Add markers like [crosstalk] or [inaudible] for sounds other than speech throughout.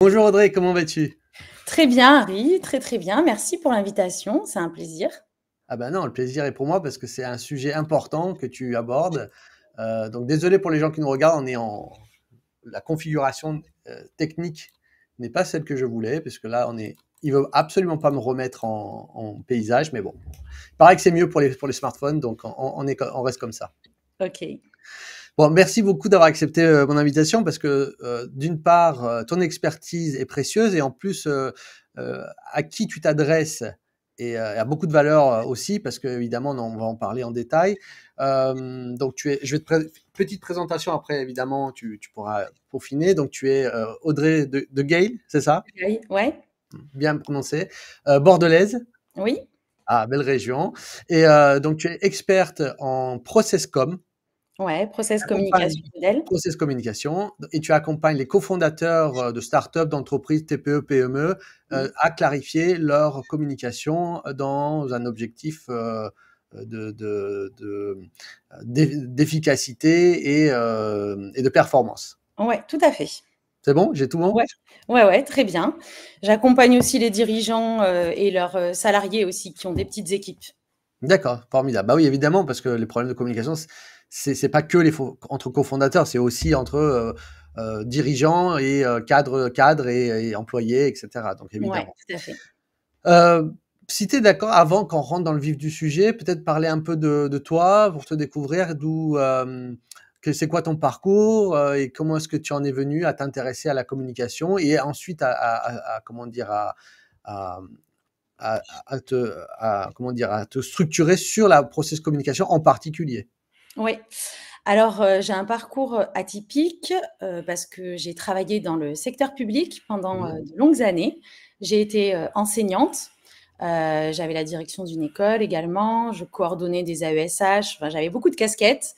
Bonjour Audrey, comment vas-tu Très bien Harry, très très bien. Merci pour l'invitation, c'est un plaisir. Ah ben non, le plaisir est pour moi parce que c'est un sujet important que tu abordes. Euh, donc désolé pour les gens qui nous regardent, on est en la configuration euh, technique n'est pas celle que je voulais parce que là on est il veut absolument pas me remettre en, paysage, mais bon, il paraît que c'est mieux pour les pour les smartphones, donc on, est, on reste comme ça. Ok. Bon, merci beaucoup d'avoir accepté euh, mon invitation parce que euh, d'une part, euh, ton expertise est précieuse et en plus, à qui tu t'adresses et a beaucoup de valeur aussi parce que évidemment on va en parler en détail. donc je vais te petite présentation après évidemment tu, pourras peaufiner. Donc tu es Audrey de, de c'est ça Oui, ouais. Bien prononcé. bordelaise. Oui. Ah, belle région. Et donc tu es experte en process processcom, Ouais, process communication Process communication. Et tu accompagnes les cofondateurs euh, de startups, d'entreprises, TPE, PME, euh, à clarifier leur communication euh, dans un objectif de d'efficacité et, et, de performance. Ouais, tout à fait. C'est bon J'ai tout bon ouais. ouais, ouais, très bien. J'accompagne aussi les dirigeants et leurs salariés aussi qui ont des petites équipes. D'accord, formidable. Bah oui, évidemment, parce que les problèmes de communication, c'est pas que les entre cofondateurs, c'est aussi entre euh, euh, dirigeants et euh, cadres cadres et, employés, etc. Donc évidemment. tout à fait. si tu es d'accord, avant qu'on rentre dans le vif du sujet, peut-être parler un peu de, toi pour te découvrir, d'où, euh, c'est quoi ton parcours et comment est-ce que tu en es venu à t'intéresser à la communication et ensuite à, comment dire à, à te comment dire à te structurer sur la process communication en particulier. Oui. Alors, euh, j'ai un parcours euh, atypique euh, parce que j'ai travaillé dans le secteur public pendant mmh. de longues années. J'ai été enseignante. j'avais la direction d'une école également. Je coordonnais des AESH. j'avais beaucoup de casquettes.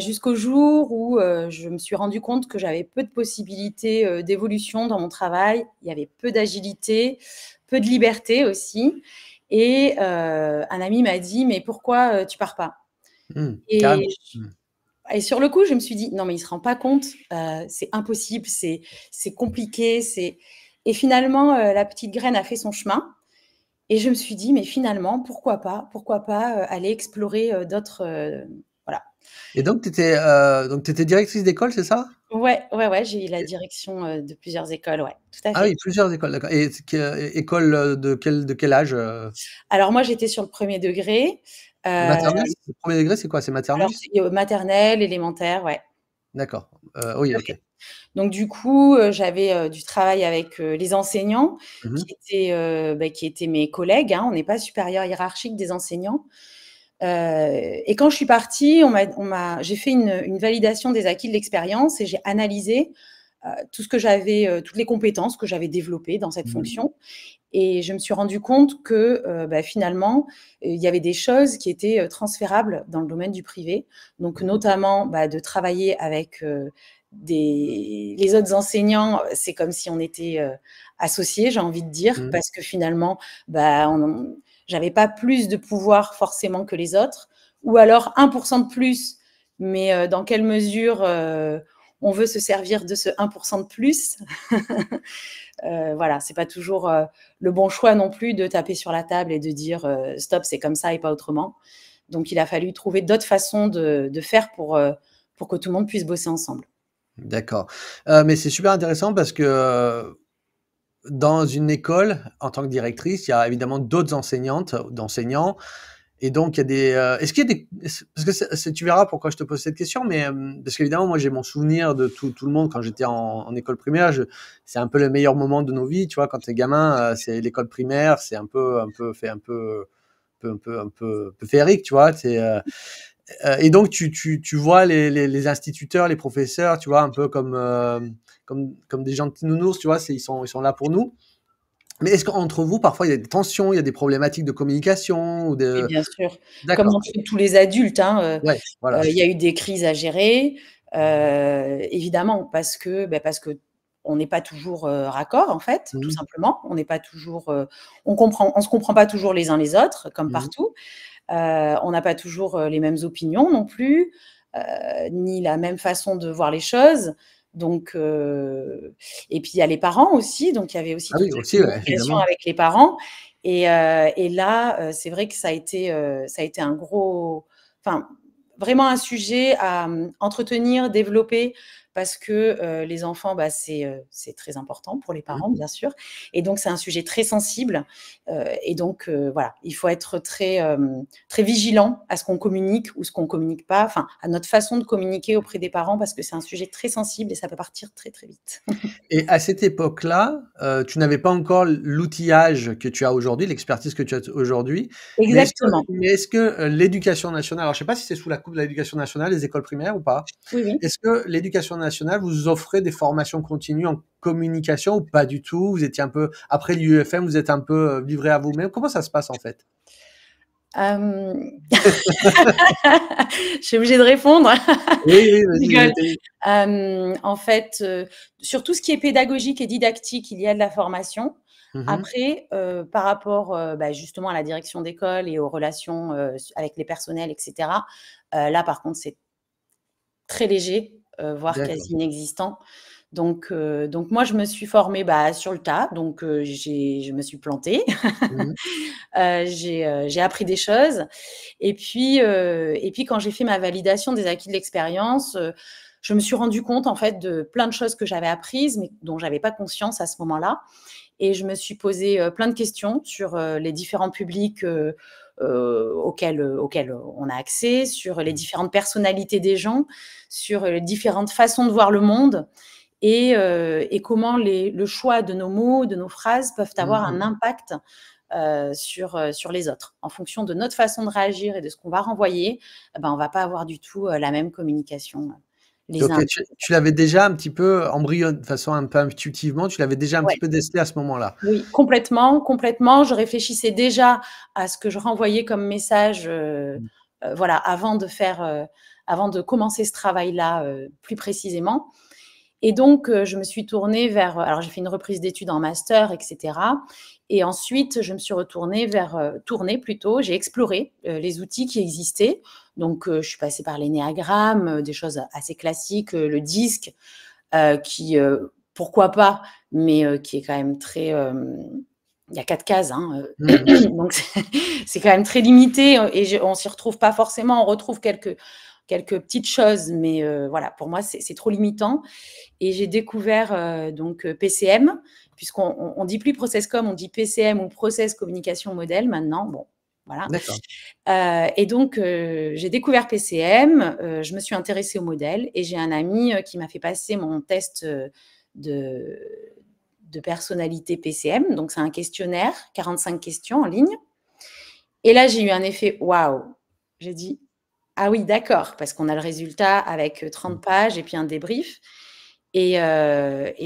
jusqu'au jour où je me suis rendu compte que j'avais peu de possibilités d'évolution dans mon travail. Il y avait peu d'agilité, peu de liberté aussi. Et un ami m'a dit, mais pourquoi tu pars pas Mmh, mmh. et, sur le coup, je me suis dit, non, mais il ne se rend pas compte, euh, c'est impossible, c'est compliqué. Et finalement, euh, la petite graine a fait son chemin. Et je me suis dit, mais finalement, pourquoi pas Pourquoi pas euh, aller explorer d'autres. voilà. Et donc, tu étais, donc, étais directrice d'école, c'est ça Ouais, ouais, ouais, j'ai eu la direction de plusieurs écoles, ouais, tout à fait. Ah oui, plusieurs écoles, d'accord. Et école de quel, de quel âge Alors moi, j'étais sur le premier degré. Euh, maternelle premier degré, c'est quoi C'est maternelle euh, Maternelle, élémentaire, ouais. D'accord. Euh, oui, Donc du coup, j'avais du travail avec les enseignants, mmh bah, qui, étaient, mes collègues. Hein. on n'est pas supérieur hiérarchique des enseignants. et quand je suis partie, j'ai fait une, validation des acquis de l'expérience et j'ai analysé euh, tout ce que j'avais, euh, toutes les compétences que j'avais développées dans cette mmh. fonction. Et je me suis rendu compte que euh, bah, finalement, il y avait des choses qui étaient transférables dans le domaine du privé. Donc, notamment bah, de travailler avec des... les autres enseignants, c'est comme si on était associés, j'ai envie de dire, mmh. parce que finalement, bah, on... j'avais pas plus de pouvoir forcément que les autres, ou alors 1% de plus, mais dans quelle mesure on veut se servir de ce 1% de plus. [laughs] euh, voilà, c'est pas toujours euh, le bon choix non plus de taper sur la table et de dire euh, stop, c'est comme ça et pas autrement. Donc, il a fallu trouver d'autres façons de, faire pour, euh, pour que tout le monde puisse bosser ensemble. D'accord. mais c'est super intéressant parce que dans une école, en tant que directrice, il y a évidemment d'autres enseignantes, d'enseignants. Et donc, il y a des. Euh, est-ce qu'il y a des. Parce que tu verras pourquoi je te pose cette question, mais euh, parce qu'évidemment, moi, j'ai mon souvenir de tout, tout le monde quand j'étais en, école primaire. C'est un peu le meilleur moment de nos vies, tu vois. Quand t'es gamin, euh, c'est l'école primaire, c'est un peu, un peu, fait un peu, un peu, un peu, peu, féerique, tu vois. et donc, tu, tu, tu vois les, les, instituteurs, les professeurs, tu vois, un peu comme, comme, comme des gentils nounours, tu vois. Ils sont, ils sont là pour nous. Mais est-ce qu'entre vous, parfois, il y a des tensions, il y a des problématiques de communication ou de... Bien sûr. Comme entre tous les adultes, hein, euh, euh, il y a eu des crises à gérer, euh, évidemment, parce que, ben, parce que on n'est pas toujours raccord, en fait, tout mmh simplement. On n'est pas toujours, on comprend, on se comprend pas toujours les uns les autres, comme mmh partout. on n'a pas toujours les mêmes opinions non plus, ni la même façon de voir les choses. Donc, euh, et puis il y a les parents aussi, donc il y avait aussi des ah oui, avec les parents. Et, euh, là, euh, c'est vrai que ça a été, ça a été un gros, enfin, vraiment un sujet à hum, entretenir, développer, parce que les enfants, bah, c'est très important pour les mmh. parents, bien sûr. Et donc, c'est un sujet très sensible. et donc, voilà, il faut être très, très vigilant à ce qu'on communique ou ce qu'on communique pas, enfin, à notre façon de communiquer auprès des parents, parce que c'est un sujet très sensible et ça peut partir très, très vite. [laughs] et à cette époque-là, tu n'avais pas encore l'outillage que tu as aujourd'hui, l'expertise que tu as aujourd'hui. Exactement. Mais est-ce que, l'éducation nationale, alors je ne sais pas si c'est sous la coupe de l'éducation nationale, les écoles primaires ou pas, oui, oui. est-ce que l'éducation national vous offrez des formations continues en communication ou pas du tout Vous étiez un peu, après l'UFM vous êtes un peu euh, livré à vous-même. Comment ça se passe en fait [laughs] je suis obligée de répondre. Oui, [laughs] en fait, euh, sur tout ce qui est pédagogique et didactique, il y a de la formation. Mmh après, euh, par rapport bah, justement à la direction d'école et aux relations avec les personnels, etc., là, par contre, c'est très léger euh, voire quasi inexistant. Donc, euh, donc moi, je me suis formée bah, sur le tas, donc euh, je me suis plantée, mmh [laughs] j'ai appris des choses. Et puis, et puis quand j'ai fait ma validation des acquis de l'expérience, je me suis rendu compte en fait de plein de choses que j'avais apprises, mais dont j'avais pas conscience à ce moment-là. Et je me suis posé plein de questions sur les différents publics euh, euh, auxquelles, on a accès, sur les mm. différentes personnalités des gens, sur les différentes façons de voir le monde. Euh, et, comment les, le choix de nos mots, de nos phrases peuvent avoir un mm. impact sur, sur les autres. En fonction de notre façon de réagir et de ce qu'on va renvoyer, eh ben, on ne va pas avoir du tout la même communication tu, l'avais déjà un petit peu embryon, de façon un peu intuitivement, tu l'avais déjà un petit peu décelé à ce moment-là. Oui, complètement, complètement. Je réfléchissais déjà à ce que je renvoyais comme message, euh, mmh. euh, voilà, avant de faire, euh, avant de commencer ce travail-là plus précisément. Et donc, je me suis tournée vers. Alors, j'ai fait une reprise d'études en master, etc. Et ensuite, je me suis retournée vers. tournée plutôt. J'ai exploré les outils qui existaient, donc, euh, je suis passée par l'énéagramme, euh, des choses assez classiques, euh, le disque, qui, pourquoi pas, mais qui est quand même très il y a quatre cases, hein, mmh. [clears throat] donc [laughs] c'est quand même très limité et on s'y retrouve pas forcément. On retrouve quelques, quelques petites choses, mais voilà, pour moi c'est trop limitant. Et j'ai découvert donc PCM, puisqu'on ne dit plus process com, on dit PCM ou process communication modèle maintenant. Bon, voilà. Euh, et donc, euh, j'ai découvert PCM, euh, je me suis intéressée au modèle et j'ai un ami qui m'a fait passer mon test de, de personnalité PCM. Donc, c'est un questionnaire, 45 questions en ligne. Et là, j'ai eu un effet waouh. J'ai dit ah oui, d'accord, parce qu'on a le résultat avec 30 mmh. pages et puis un débrief. Et,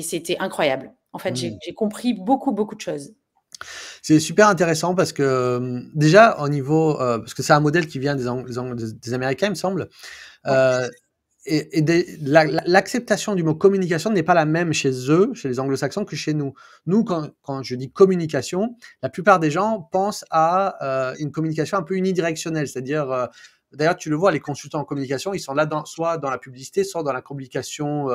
c'était incroyable. En fait, mmh. j'ai compris beaucoup, beaucoup de choses. C'est super intéressant parce que euh, déjà au niveau, euh, parce que c'est un modèle qui vient des, des, Américains, il me semble. Euh, et, l'acceptation du mot communication n'est pas la même chez eux, chez les anglo-saxons, que chez nous. Nous, quand, je dis communication, la plupart des gens pensent à une communication un peu unidirectionnelle, c'est-à-dire, d'ailleurs, tu le vois, les consultants en communication, ils sont là soit dans la publicité, soit dans la communication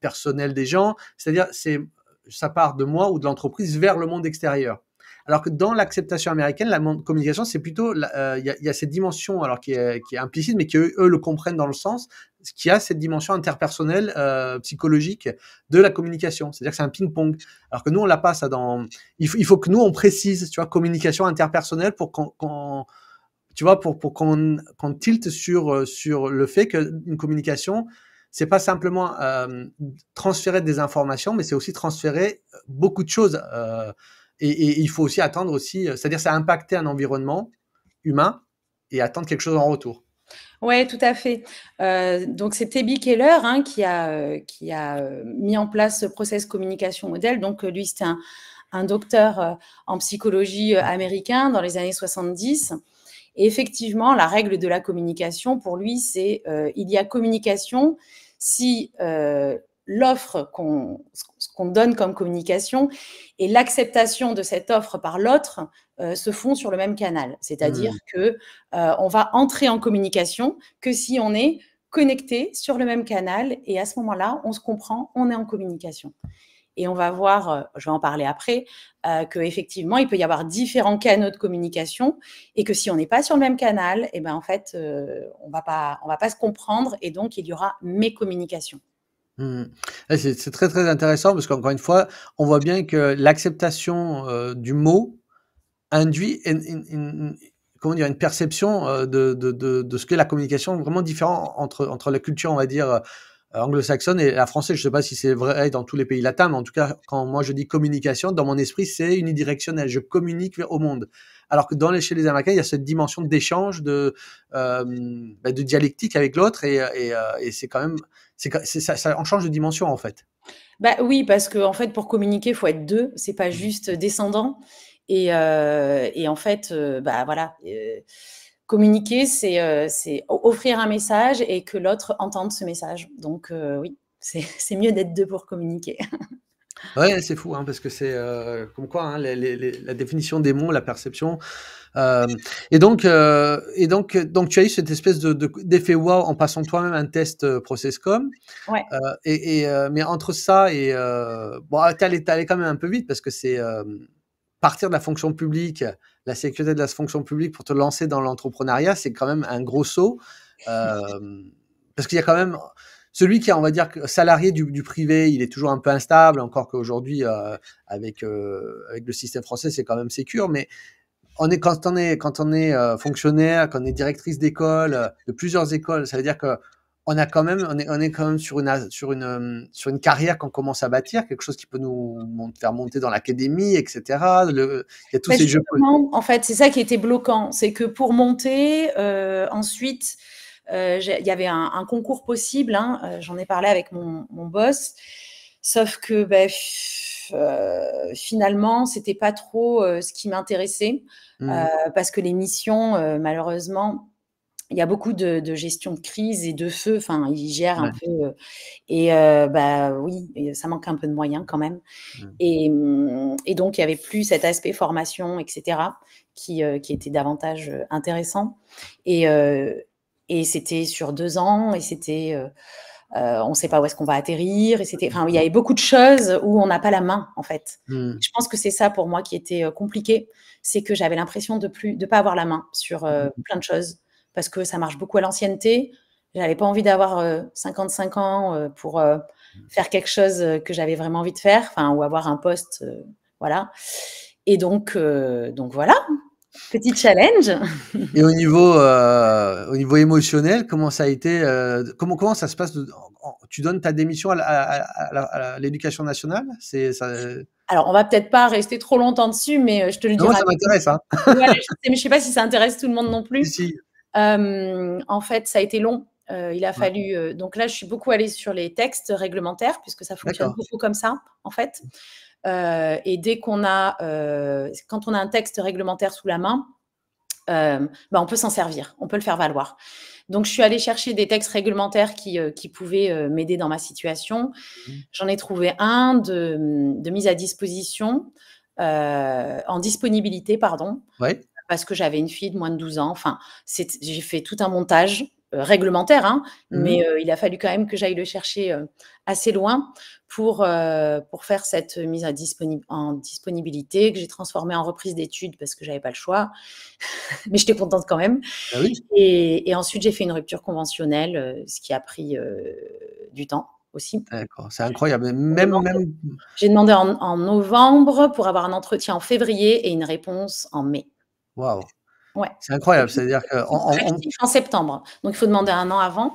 personnelle des gens, c'est-à-dire, c'est ça part de moi ou de l'entreprise vers le monde extérieur. Alors que dans l'acceptation américaine, la communication, c'est plutôt, euh, il y, a cette dimension, alors qui est, implicite, mais qui eux, le comprennent dans le sens, qui a cette dimension interpersonnelle, euh, psychologique de la communication. C'est-à-dire que c'est un ping-pong. Alors que nous, on l'a pas ça dans. Il faut, que nous, on précise, tu vois, communication interpersonnelle pour qu'on, tu vois, pour, pour qu'on, tilte sur, euh, sur le fait qu'une communication, c'est pas simplement euh, transférer des informations, mais c'est aussi transférer euh, beaucoup de choses. Euh, et, il faut aussi attendre aussi, c'est-à-dire ça a impacté un environnement humain et attendre quelque chose en retour. Oui, tout à fait. donc, c'est Tebby Keller hein, qui, a, qui a mis en place ce process communication modèle. Donc, lui, c'était un, un, docteur en psychologie américain dans les années 70. Et effectivement, la règle de la communication, pour lui, c'est il y a communication si euh, l'offre qu'on donne comme communication et l'acceptation de cette offre par l'autre euh, se font sur le même canal. C'est-à-dire qu'on mmh. que euh, on va entrer en communication que si on est connecté sur le même canal et à ce moment-là, on se comprend, on est en communication. Et on va voir, euh, je vais en parler après, euh, effectivement il peut y avoir différents canaux de communication et que si on n'est pas sur le même canal, et eh ben, en fait, euh, on ne va pas se comprendre et donc il y aura mécommunication. Mmh. C'est très très intéressant parce qu'encore une fois, on voit bien que l'acceptation euh, du mot induit une, comment dire, une perception de, de, de, ce qu'est la communication vraiment différente entre, entre la culture, on va dire, anglo-saxonne et la française. Je ne sais pas si c'est vrai dans tous les pays latins, mais en tout cas, quand moi je dis communication, dans mon esprit, c'est unidirectionnel. Je communique au monde. Alors que dans les, chez les Américains, il y a cette dimension d'échange, de, euh, bah, de dialectique avec l'autre, et, euh, c'est quand même, c'est, ça, en change de dimension en fait. Bah oui, parce que en fait, pour communiquer, il faut être deux. C'est pas mmh. juste descendant. Et, euh, en fait, bah voilà communiquer, c'est euh, c'est offrir un message et que l'autre entende ce message. Donc euh, oui, [laughs] c'est mieux d'être deux pour communiquer. [laughs] Ouais, c'est fou, hein, parce que c'est euh, comme quoi hein, la définition des mots, la perception. et donc, et donc, donc, tu as eu cette espèce d'effet de, d'effet wow en passant toi-même un test Processcom. Ouais. et, et mais entre ça et bon, t'es es allé, quand même un peu vite parce que c'est partir de la fonction publique la sécurité de la fonction publique pour te lancer dans l'entrepreneuriat, c'est quand même un gros saut. Euh, [laughs] parce qu'il y a quand même celui qui est, on va dire, salarié du, privé, il est toujours un peu instable, encore qu'aujourd'hui, euh, avec, euh, avec le système français, c'est quand même sécure. Mais on est, quand on est, quand on est fonctionnaire, quand on est directrice d'école, de plusieurs écoles, ça veut dire que on a quand même, on est, quand même sur une, sur une, sur une carrière qu'on commence à bâtir, quelque chose qui peut nous faire monter dans l'académie, etc. il y a tous bah, ces jeux. En fait, c'est ça qui était bloquant, c'est que pour monter, euh, ensuite, euh, il y avait un, concours possible. Hein, euh, j'en ai parlé avec mon, boss, sauf que bah, finalement, c'était pas trop ce qui m'intéressait, mmh. parce que les missions, malheureusement il y a beaucoup de, gestion de crise et de feu. Enfin, ils gèrent un peu. Euh, et euh, bah oui, ça manque un peu de moyens quand même. Mmh. Mmh, et, donc, il n'y avait plus cet aspect formation, etc., qui, euh, qui était davantage intéressant. Et, et c'était sur deux ans, et c'était. on ne sait pas où est-ce qu'on va atterrir. Et c'était, enfin, il y avait beaucoup de choses où on n'a pas la main, en fait. Mmh. Je pense que c'est ça pour moi qui était compliqué, c'est que j'avais l'impression de plus, de pas avoir la main sur plein de choses parce que ça marche beaucoup à l'ancienneté. n'avais pas envie d'avoir 55 euh, ans euh, pour euh, mm. faire quelque chose que j'avais vraiment envie de faire, enfin, ou avoir un poste, voilà. Et donc, donc voilà, petit challenge. Et au niveau, au niveau émotionnel, comment ça a été comment, comment ça se passe Tu donnes ta démission à, l'éducation nationale C'est Alors, on va peut-être pas rester trop longtemps dessus, mais je te le dis. Moi, ça m'intéresse. Hein. je, sais, sais pas si ça intéresse tout le monde non plus. [laughs] Si. Euh, en fait, ça a été long euh, il a fallu. Euh, donc là, je suis beaucoup allée sur les textes réglementaires, puisque ça fonctionne beaucoup comme ça, en fait. et dès qu'on a. quand on a un texte réglementaire sous la main, bah, on peut s'en servir, on peut le faire valoir. Donc, je suis allée chercher des textes réglementaires qui, pouvaient m'aider dans ma situation. Mmh. J'en ai trouvé un de, mise à disposition, en disponibilité, pardon, ouais parce que j'avais une fille de moins de 12 ans. Enfin, j'ai fait tout un montage euh, réglementaire, hein, mmh. mais euh, il a fallu quand même que j'aille le chercher euh, assez loin pour, pour faire cette mise en disponibilité que j'ai transformée en reprise d'études parce que je n'avais pas le choix, [laughs] mais j'étais contente quand même. Ah et, ensuite, j'ai fait une rupture conventionnelle, ce qui a pris du temps aussi. D'accord, c'est incroyable. Même, J'ai demandé en novembre pour avoir un entretien en février et une réponse en mai. Waouh. C'est incroyable. cest dire en septembre. Donc, il faut demander un an avant.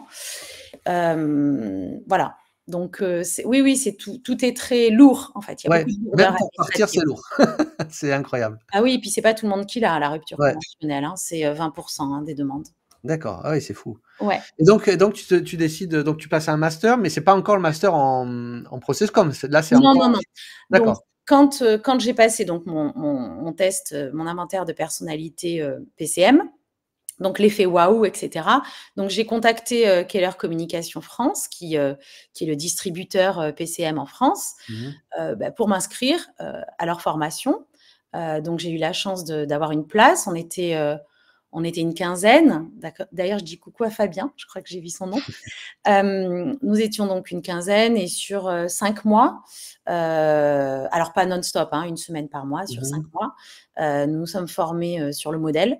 voilà. Donc, oui, oui, c'est tout, tout est très lourd, en fait. Il y a même pour partir, c'est lourd. [laughs] c'est incroyable. Ah oui, et puis c'est pas tout le monde qui l'a, la rupture conventionnelle. Hein. c'est 20% hein, des demandes. D'accord, ah oui, c'est fou. Ouais. donc, donc tu, décides, donc tu passes un master, mais c'est pas encore le master en, process comme Là, non, non, non. D'accord. Euh, quand, j'ai passé mon, test, euh, mon inventaire de personnalité euh, PCM, donc l'effet waouh, etc. Donc j'ai contacté Keller Communication France, qui, qui est le distributeur PCM en France, mhm. bah, pour m'inscrire à leur formation. donc j'ai eu la chance d'avoir une place. On était on était une quinzaine. D'ailleurs, je dis coucou à Fabien, je crois que j'ai vu son nom. [laughs] Euh, nous étions donc une quinzaine et sur euh, cinq mois, euh, alors pas non-stop, hein, une semaine par mois, sur cinq mmh. mois, nous nous sommes formés sur le modèle.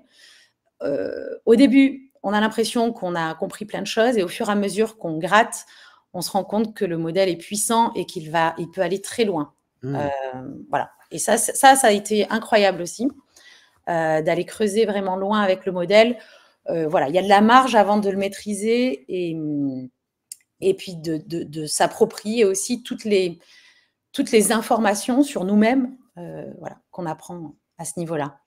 au début, on a l'impression qu'on a compris plein de choses et au fur et à mesure qu'on gratte, on se rend compte que le modèle est puissant et qu'il va, il peut aller très loin. Mmh. voilà. Et ça, ça a été incroyable aussi. Euh, d'aller creuser vraiment loin avec le modèle. Euh, voilà, il y a de la marge avant de le maîtriser et, mm, et puis de, de, s'approprier aussi toutes les, toutes les informations sur nous-mêmes euh, voilà, qu'on apprend à ce niveau-là.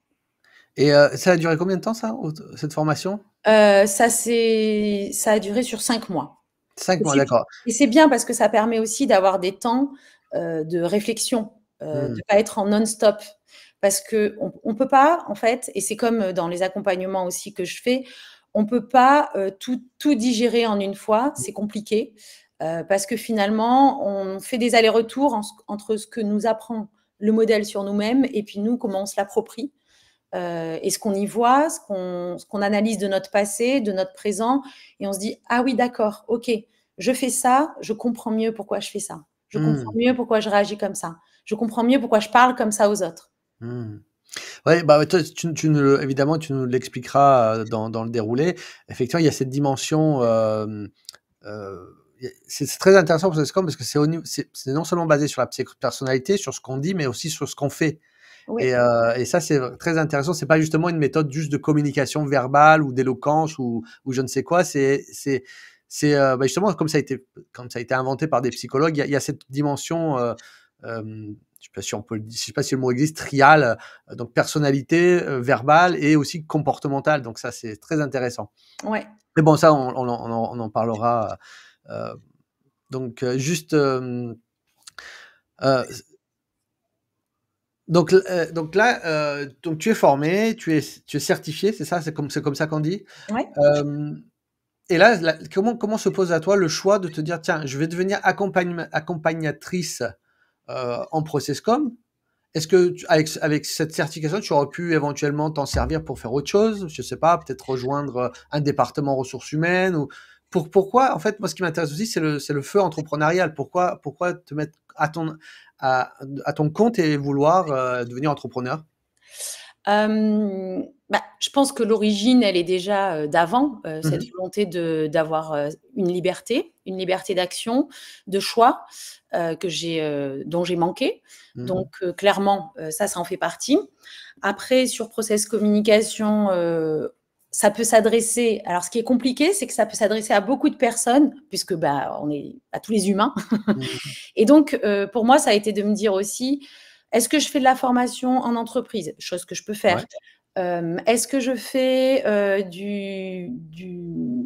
Et ça a duré combien de temps, ça, cette formation ça, ça a duré sur cinq mois. Cinq mois, d'accord. Et c'est bien parce que ça permet aussi d'avoir des temps de réflexion, hmm. de ne pas être en non-stop parce qu'on ne peut pas, en fait, et c'est comme euh, dans les accompagnements aussi que je fais, on ne peut pas euh, tout, digérer en une fois, mm. c'est compliqué, euh, parce que finalement, on fait des allers-retours entre ce que nous apprend le modèle sur nous-mêmes et puis nous, comment on se l'approprie. et ce qu'on y voit, ce qu'on analyse de notre passé, de notre présent, et on se dit ah oui d'accord, ok, je fais ça, je comprends mieux pourquoi je fais ça, je mm. comprends mieux pourquoi je réagis comme ça, je comprends mieux pourquoi je parle comme ça aux autres, Mmh. Ouais, Oui, bah, tu, tu évidemment, tu nous l'expliqueras euh, dans, dans, le déroulé. Effectivement, il y a cette dimension. Euh, euh, c'est très intéressant pour parce que c'est non seulement basé sur la personnalité, sur ce qu'on dit, mais aussi sur ce qu'on fait. Et, et, ça, c'est très intéressant. C'est pas justement une méthode juste de communication verbale ou d'éloquence ou, ou, je ne sais quoi. C'est bah, justement comme ça a été, comme ça a été inventé par des psychologues. Il y, a cette dimension je sais pas si on peut, je sais pas si le mot existe, trial, euh, donc personnalité euh, verbale et aussi comportementale. Donc ça, c'est très intéressant. Ouais. Mais bon, ça, on, en parlera. Euh, donc juste. donc, donc là, donc tu es formé, tu es, tu es certifié, c'est ça, c'est comme, comme ça qu'on dit. Et là, comment, comment se pose à toi le choix de te dire, tiens, je vais devenir accompagnatrice euh, en en processcom. Est-ce que avec, cette certification, tu aurais pu éventuellement t'en servir pour faire autre chose Je sais pas, peut-être rejoindre euh, un département ressources humaines ou pour, pourquoi En fait, moi, ce qui m'intéresse aussi, c'est le, feu entrepreneurial. Pourquoi, pourquoi te mettre à ton, à, ton compte et vouloir euh, devenir entrepreneur euh, bah, je pense que l'origine, elle est déjà euh, d'avant, euh, mmh cette volonté d'avoir une liberté, une liberté d'action, de choix que dont j'ai manqué. Mmh donc, clairement, ça, ça en fait partie. Après, sur process communication, ça peut s'adresser. Alors, ce qui est compliqué, c'est que ça peut s'adresser à beaucoup de personnes, puisque bah, on est à tous les humains. Mmh [laughs] Et donc, pour moi, ça a été de me dire aussi, est-ce que je fais de la formation en entreprise Chose que je peux faire. Euh, est-ce que je fais euh, du,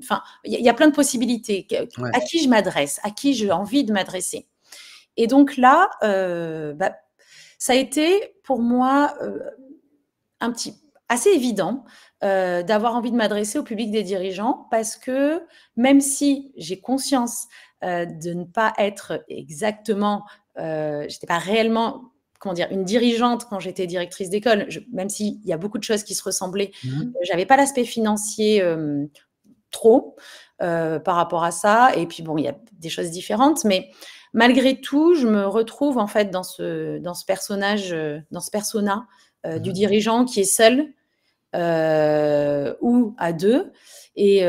Enfin, il y, a plein de possibilités. À qui je m'adresse À qui j'ai envie de m'adresser Et donc là, euh, bah, ça a été pour moi un petit assez évident d'avoir envie de m'adresser au public des dirigeants parce que même si j'ai conscience de ne pas être exactement, j'étais pas réellement comment dire, une dirigeante quand j'étais directrice d'école, même s'il y a beaucoup de choses qui se ressemblaient, mhm. euh, j'avais pas l'aspect financier euh, trop euh, par rapport à ça. Et puis bon, il y a des choses différentes, mais malgré tout, je me retrouve en fait dans ce, dans ce personnage, dans ce persona du mhm. dirigeant qui est seul ou à deux et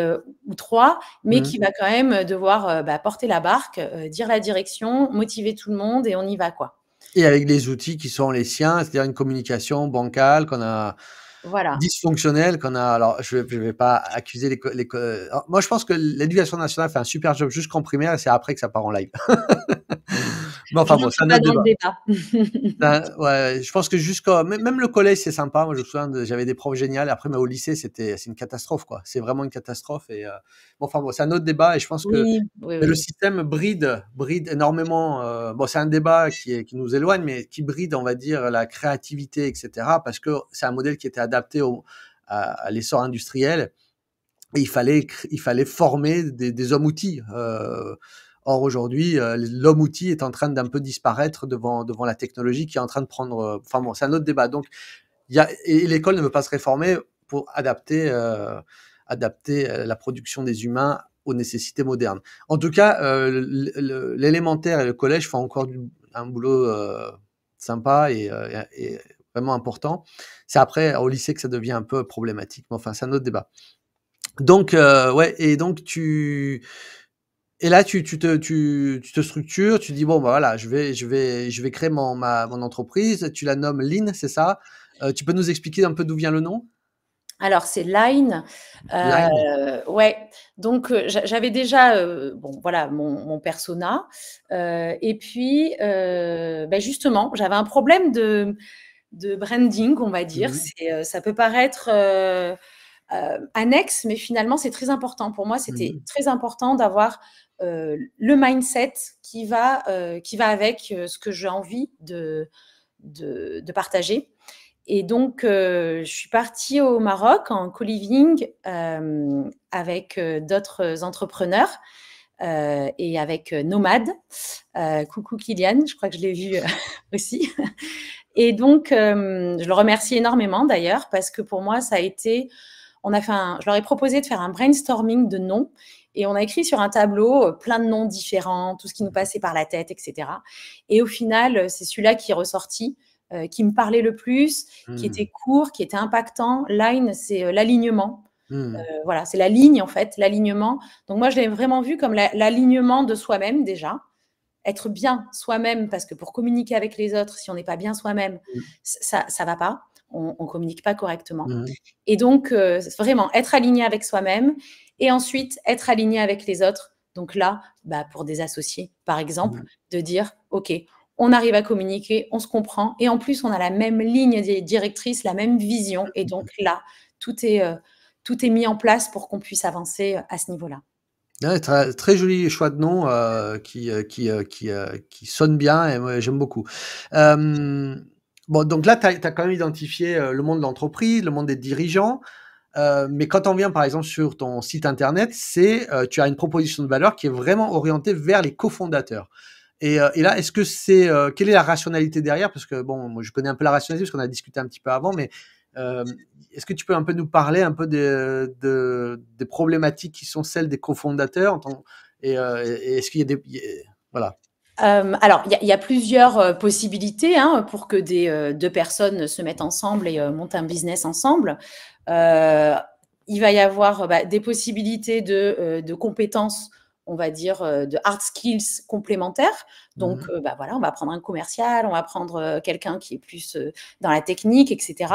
ou trois, mais qui mhm. va quand même devoir bah, porter la barque, dire la direction, motiver tout le monde et on y va quoi et avec les outils qui sont les siens, c'est-à-dire une communication bancale qu'on a voilà. dysfonctionnelle qu'on a. Alors, je vais pas accuser les, les Moi, je pense que l'éducation nationale fait un super job jusqu'en primaire et c'est après que ça part en live. [laughs] Mais enfin, je débat. [laughs] Ben, ouais, je pense que jusqu'au Même le collège, c'est sympa. Moi, je me souviens, j'avais des profs géniaux. Après, mais au lycée, c'était une catastrophe, quoi. C'est vraiment une catastrophe. Et, euh, bon, enfin, c'est un autre débat. Et je pense que le système bride, bride énormément. Euh, bon, c'est un débat qui, est... qui nous éloigne, mais qui bride, on va dire, la créativité, etc. Parce que c'est un modèle qui était adapté à, l'essor industriel. il fallait, il fallait former des, hommes outils. Euh, Or, aujourd'hui, euh, l'homme outil est en train d'un peu disparaître devant, devant la technologie qui est en train de prendre. Euh, enfin bon, c'est un autre débat. Donc, y a, et l'école ne veut pas se réformer pour adapter, euh, adapter la production des humains aux nécessités modernes. En tout cas, l'élémentaire et le collège font encore un boulot sympa et, vraiment important. C'est après au lycée que ça devient un peu problématique. Mais enfin, c'est un autre débat. Donc, ouais, et donc tu, et là, tu, te, tu, te structures, tu dis bon, bah, voilà, je vais, je vais, je vais créer mon, entreprise. Tu la nommes Line, c'est ça euh, Tu peux nous expliquer un peu d'où vient le nom alors, c'est Line. Euh, Ouais. Donc, euh, j'avais déjà, euh, bon, voilà, mon, persona. et puis, bah, justement, j'avais un problème de, branding, on va dire. Ça peut paraître annexe, mais finalement, c'est très important. Pour moi, c'était mmh. très important d'avoir euh, le mindset qui va, euh, qui va avec euh, ce que j'ai envie de, de, partager. Et donc, je suis partie au Maroc en co-living avec d'autres entrepreneurs et avec Nomade. coucou Kylian, je crois que je l'ai vu [laughs] aussi. Et donc, je le remercie énormément d'ailleurs parce que pour moi, ça a été on a fait je leur ai proposé de faire un brainstorming de noms et on a écrit sur un tableau euh, plein de noms différents, tout ce qui nous passait par la tête, etc. Et au final, euh, c'est celui-là qui est ressorti, euh, qui me parlait le plus, qui hmm. était court, qui était impactant. Line, c'est l'alignement. Hmm. voilà, c'est la ligne en fait, l'alignement. Donc moi, je l'ai vraiment vu comme l'alignement de soi-même déjà. Être bien soi-même, parce que pour communiquer avec les autres, si on n'est pas bien soi-même, hmm. ça ne va pas on, ne communique pas correctement. Mmh. Et donc, euh, vraiment, être aligné avec soi-même et ensuite être aligné avec les autres. Donc là, bah, pour des associés, par exemple, mmh. de dire, OK, on arrive à communiquer, on se comprend, et en plus, on a la même ligne directrice, la même vision. Et donc mmh. là, tout est, euh, tout est mis en place pour qu'on puisse avancer euh, à ce niveau-là. très, joli choix de nom qui, qui, qui, qui, sonne bien et j'aime beaucoup. Bon, donc là, tu as, quand même identifié euh, le monde de l'entreprise, le monde des dirigeants. Euh, mais quand on vient par exemple sur ton site internet, c'est euh, tu as une proposition de valeur qui est vraiment orientée vers les cofondateurs. Et, là, est-ce que c'est quelle est la rationalité derrière Parce que bon, moi, je connais un peu la rationalité parce qu'on a discuté un petit peu avant, mais est-ce que tu peux un peu nous parler un peu de, des problématiques qui sont celles des cofondateurs et, et est-ce qu'il y a des voilà euh, alors, il y, a plusieurs euh, possibilités hein, pour que euh, deux personnes se mettent ensemble et montent un business ensemble. il va y avoir bah, des possibilités de, compétences on va dire, de hard skills complémentaires. Donc, mmh. bah, voilà, on va prendre un commercial, on va prendre quelqu'un qui est plus dans la technique, etc.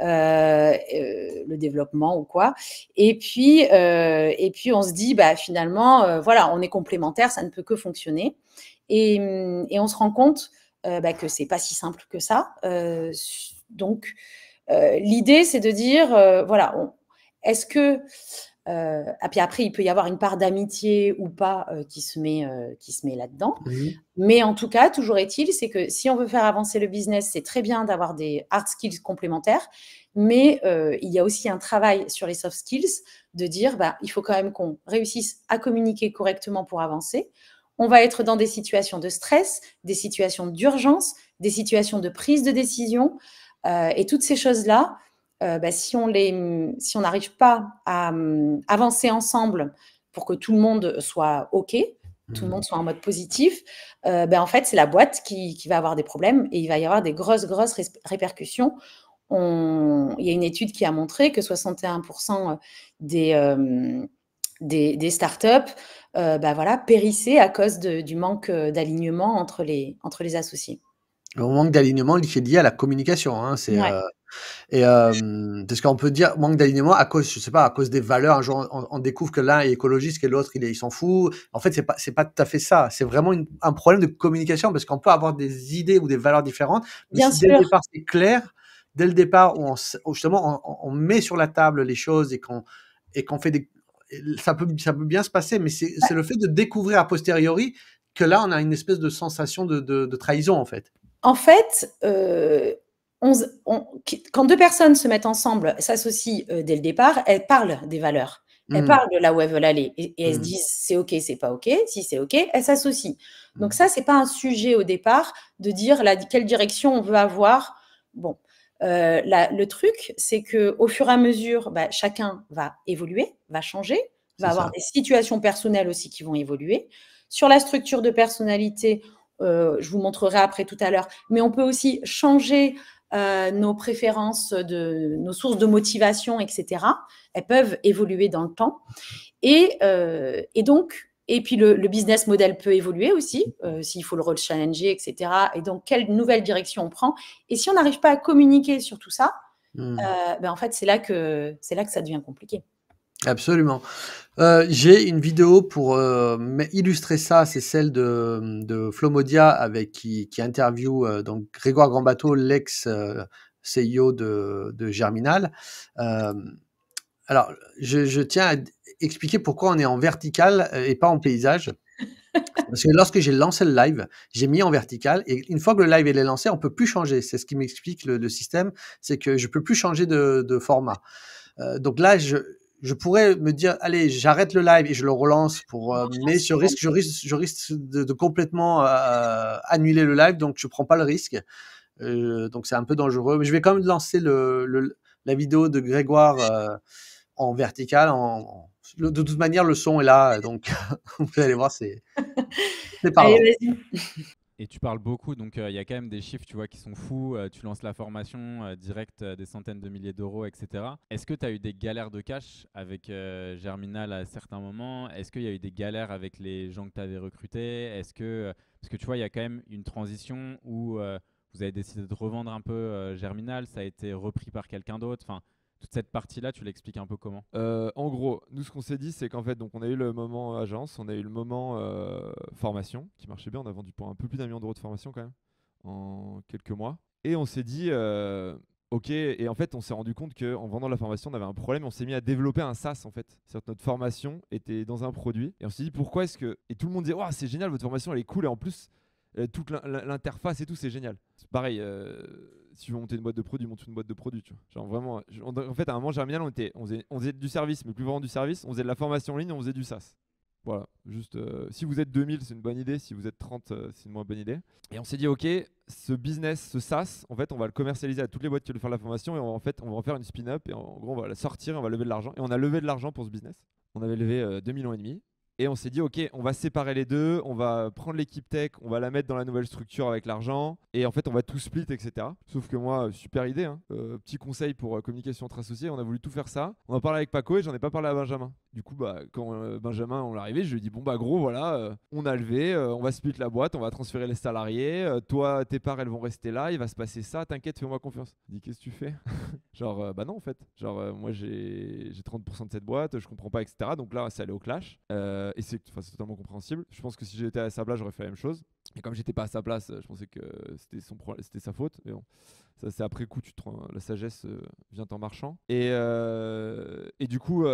le développement ou quoi. Et puis, on se dit, bah, finalement, voilà, on est complémentaires, ça ne peut que fonctionner. Et, on se rend compte euh, bah, que c'est pas si simple que ça. Euh, donc, euh, l'idée, c'est de dire, euh, voilà, est-ce que... Ah, puis après, il peut y avoir une part d'amitié ou pas qui se met, qui se met là-dedans. Mais en tout cas, toujours est-il, c'est que si on veut faire avancer le business, c'est très bien d'avoir des hard skills complémentaires, mais il y a aussi un travail sur les soft skills de dire, bah, il faut quand même qu'on réussisse à communiquer correctement pour avancer on va être dans des situations de stress, des situations d'urgence, des situations de prise de décision. Euh, et toutes ces choses-là, euh, bah, si on n'arrive pas à hum, avancer ensemble pour que tout le monde soit OK, tout le mmh. monde soit en mode positif, ben en fait, c'est la boîte qui, va avoir des problèmes et il va y avoir des grosses, grosses répercussions. Il y a une étude qui a montré que 61% des, des, des startups euh, bah voilà, périssaient à cause du manque euh, d'alignement entre les, entre les associés. Le manque d'alignement il est lié à la communication. Hein, c'est, euh, euh, qu'on peut dire manque d'alignement à cause, je sais pas, à cause des valeurs. Un jour, on, découvre que l'un est écologiste et l'autre, il, il s'en fout. En fait, c'est pas, c'est pas tout à fait ça. C'est vraiment un problème de communication parce qu'on peut avoir des idées ou des valeurs différentes. Mais si dès le départ, c'est clair, dès le départ, où on, justement, on, on, met sur la table les choses et qu'on, et qu'on fait des, ça peut, ça peut bien se passer, mais c'est le fait de découvrir a posteriori que là, on a une espèce de sensation de, trahison, en fait. En fait, euh, quand deux personnes se mettent ensemble, s'associent euh, dès le départ, elles parlent des valeurs. Elles mm. parlent de là où elles veulent aller et, elles mm. se disent c'est ok, c'est pas ok. Si c'est ok, elles s'associent. Donc, mm. ça, c'est pas un sujet au départ de dire quelle direction on veut avoir. Bon, euh, le truc, c'est que au fur et à mesure, bah, chacun va évoluer, va changer, va avoir des situations personnelles aussi qui vont évoluer. Sur la structure de personnalité, euh, je vous montrerai après tout à l'heure, mais on peut aussi changer euh, nos préférences, de, nos sources de motivation, etc. Elles peuvent évoluer dans le temps. Et, et donc, et puis le, business model peut évoluer aussi, euh, s'il faut le re-challenger, etc. Et donc, quelle nouvelle direction on prend. Et si on n'arrive pas à communiquer sur tout ça, hmm. euh, ben, en fait, c'est là, que, c'est là que ça devient compliqué. Absolument. Euh, j'ai une vidéo pour illustrer ça, c'est celle de, Flomodia avec qui, interview donc Grégoire Grandbateau, l'ex CEO de, de Germinal alors, je, tiens à expliquer pourquoi on est en vertical euh, et pas en paysage. [laughs] Parce que lorsque j'ai lancé le live, j'ai mis en vertical et une fois que le live est lancé, on peut plus changer. C'est ce qui m'explique le, système, c'est que je peux plus changer de, format. Euh, donc là, je, pourrais me dire, allez, j'arrête le live et je le relance pour, euh, mais je risque, je risque, je risque de, complètement annuler le live, donc je prends pas le risque. donc c'est un peu dangereux, mais je vais quand même lancer le, le la vidéo de Grégoire euh, en vertical. En, de toute manière, le son est là, donc [laughs] vous aller voir, c'est [laughs] pas et tu parles beaucoup, donc euh, il y a quand même des chiffres, tu vois, qui sont fous. Euh, tu lances la formation directe des centaines de milliers d'euros, etc. Est-ce que tu as eu des galères de cash avec Germinal à certains moments Est-ce qu'il y a eu des galères avec les gens que tu avais recrutés Est-ce que parce que tu vois, il y a quand même une transition où vous avez décidé de revendre un peu euh, Germinal, ça a été repris par quelqu'un d'autre. Enfin, toute cette partie-là, tu l'expliques un peu comment euh, En gros, nous, ce qu'on s'est dit, c'est qu'en fait, on a eu le moment agence, on a eu le moment euh, formation, qui marchait bien. On a vendu pour un peu plus d'un million d'euros de formation, quand même, en quelques mois. Et on s'est dit, OK, et en fait, on s'est rendu compte qu'en vendant la formation, on avait un problème. on s'est mis à développer un SaaS, en fait. C'est-à-dire notre formation était dans un produit. Et on s'est dit, pourquoi est-ce que. Et tout le monde dit, c'est génial, votre formation, elle est cool. Et en plus, euh, toute l'interface et tout, c'est génial. C'est pareil, euh, si vous montez une boîte de produits, monte une boîte de produits, tu vois. Genre vraiment, en fait, à un moment, Germinal, on, était, on, faisait, on faisait du service, mais plus vraiment du service, on faisait de la formation en ligne, on faisait du SaaS. Voilà, juste euh, si vous êtes 2000, c'est une bonne idée, si vous êtes 30, c'est une moins bonne idée. Et on s'est dit, ok, ce business, ce SaaS, en fait, on va le commercialiser à toutes les boîtes qui veulent faire la formation et on, en fait, on va en faire une spin-up et en, gros, on va la sortir, on va lever de l'argent. Et on a levé de l'argent pour ce business. On avait levé 2 ans et demi et on s'est dit, ok, on va séparer les deux, on va prendre l'équipe tech, on va la mettre dans la nouvelle structure avec l'argent, et en fait, on va tout split, etc. Sauf que moi, super idée, hein. euh, petit conseil pour euh, communication entre associés, on a voulu tout faire ça. On a parlé avec Paco et j'en ai pas parlé à Benjamin. Du coup, bah, quand euh, Benjamin, on l'arrivait, je lui dis bon bah gros, voilà, euh, on a levé, euh, on va split la boîte, on va transférer les salariés. toi, tes parts, elles vont rester là. Il va se passer ça. T'inquiète, fais-moi confiance. Il dit qu'est-ce que tu fais [laughs] Genre bah non en fait. Genre moi j'ai 30% de cette boîte, je comprends pas, etc. Donc là, c'est allé au clash. et c'est totalement compréhensible. Je pense que si j'étais à Sabla, j'aurais fait la même chose. Et comme j'étais pas à sa place, euh, je pensais que c'était son c'était sa faute. Mais bon, ça c'est après coup, la sagesse euh, vient en marchant. Et, euh, et du coup,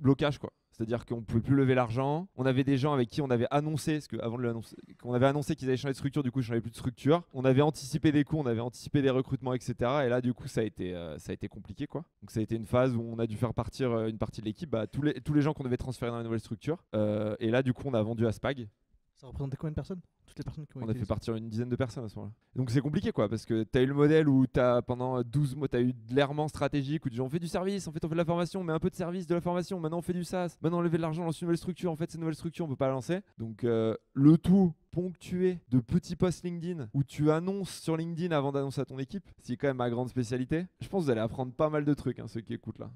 blocage quoi. C'est-à-dire qu'on pouvait plus lever l'argent. On avait des gens avec qui on avait annoncé, parce que avant de qu'on avait annoncé qu'ils allaient changer de structure, du coup, ils changeaient plus de structure. On avait anticipé des coûts, on avait anticipé des recrutements, etc. Et là, du coup, ça a été, ça a été compliqué, quoi. Donc, ça a été une phase où on a dû faire partir une partie de l'équipe, bah, tous les, tous les gens qu'on devait transférer dans la nouvelle structure. et là, du coup, on a vendu à Spag. Ça représentait combien de personnes On a fait partir une dizaine de personnes à ce moment-là. Donc c'est compliqué quoi, parce que tu as eu le modèle où tu pendant 12 euh, mois, tu as eu de l'errement stratégique où tu dis on fait du service, en fait on fait de la formation, mais un peu de service, de la formation, maintenant on fait du SaaS, maintenant on levait de l'argent, on lance une nouvelle structure, en fait cette nouvelle structure on peut pas la lancer. Donc euh, le tout ponctué de petits posts LinkedIn où tu annonces sur LinkedIn avant d'annoncer à ton équipe, c'est quand même ma grande spécialité. Je pense que vous allez apprendre pas mal de trucs, hein, ceux qui écoutent là.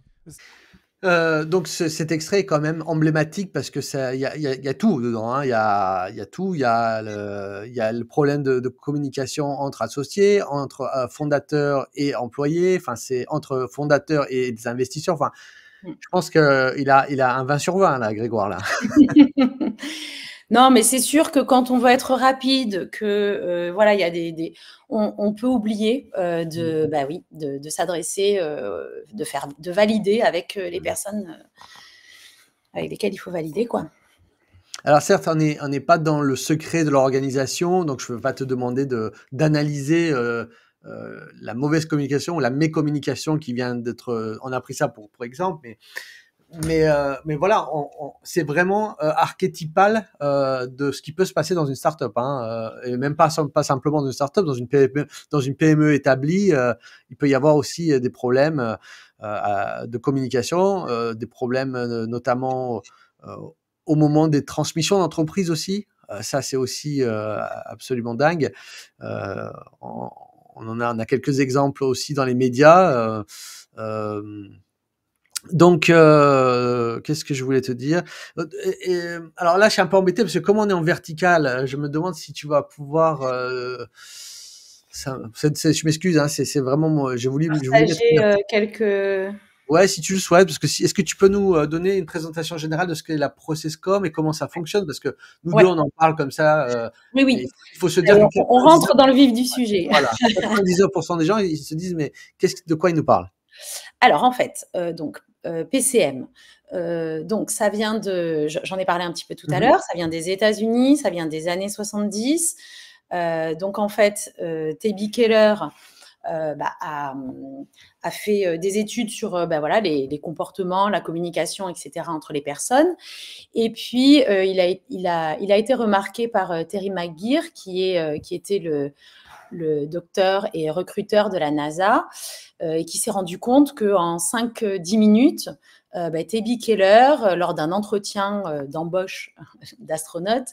Euh, donc cet extrait est quand même emblématique parce que il y, a, tout dedans. Hein. Il y, a, y, tout. Il y, a le problème de, communication entre associés, entre euh, fondateurs et employés. Enfin, c'est entre fondateurs et des investisseurs. Enfin, mm. je pense qu'il a, il a un 20 sur 20 là, Grégoire là. [laughs] Non, mais c'est sûr que quand on veut être rapide, que euh, voilà, il y a des, On, peut oublier euh, de, mm. bah oui, de, s'adresser, euh, de faire, de valider avec les mm. personnes avec lesquelles il faut valider, quoi. Alors certes, on n'est pas dans le secret de l'organisation, donc je ne vais pas te demander d'analyser. la mauvaise communication ou la mécommunication qui vient d'être, on a pris ça pour, pour exemple, mais mais, euh, mais voilà, c'est vraiment euh, archétypal euh, de ce qui peut se passer dans une startup, hein, et même pas, pas simplement dans une startup, dans une PME, dans une PME établie, il peut y avoir aussi des problèmes de communication, des problèmes notamment au moment des transmissions d'entreprise aussi. ça, c'est aussi absolument dingue. on, en a, on a quelques exemples aussi dans les médias. Donc, euh, qu'est-ce que je voulais te dire euh, Alors là, je suis un peu embêté parce que comme on est en vertical, euh, je me demande si tu vas pouvoir. je m'excuse, hein, c'est vraiment. J'ai voulu. Partager quelques. Ouais, si tu le souhaites, parce que si, est-ce que tu peux nous donner une présentation générale de ce qu'est la ProcessCom et comment ça fonctionne Parce que nous deux, on en parle comme ça. Euh, oui, oui. Il faut se dire. on, rentre dans le vif du sujet. Voilà. 99% des gens, ils se disent, mais qu'est-ce, de quoi ils nous parlent alors en fait, donc euh, PCM. Euh, donc, ça vient de, j'en ai parlé un petit peu tout à mhm. l'heure, ça vient des États-Unis, ça vient des années 70. Euh, donc, en fait, T.B. Keller bah, a, fait des études sur bah, voilà, les, comportements, la communication, etc., entre les personnes. Et puis, il a, il, a, il, a, été remarqué par Terry McGear, qui, est, qui était le, le docteur et recruteur de la NASA, euh, et qui s'est rendu compte qu'en 5-10 euh, minutes, euh, bah, Keller, euh, lors d'un entretien d'embauche [laughs] d'astronaute,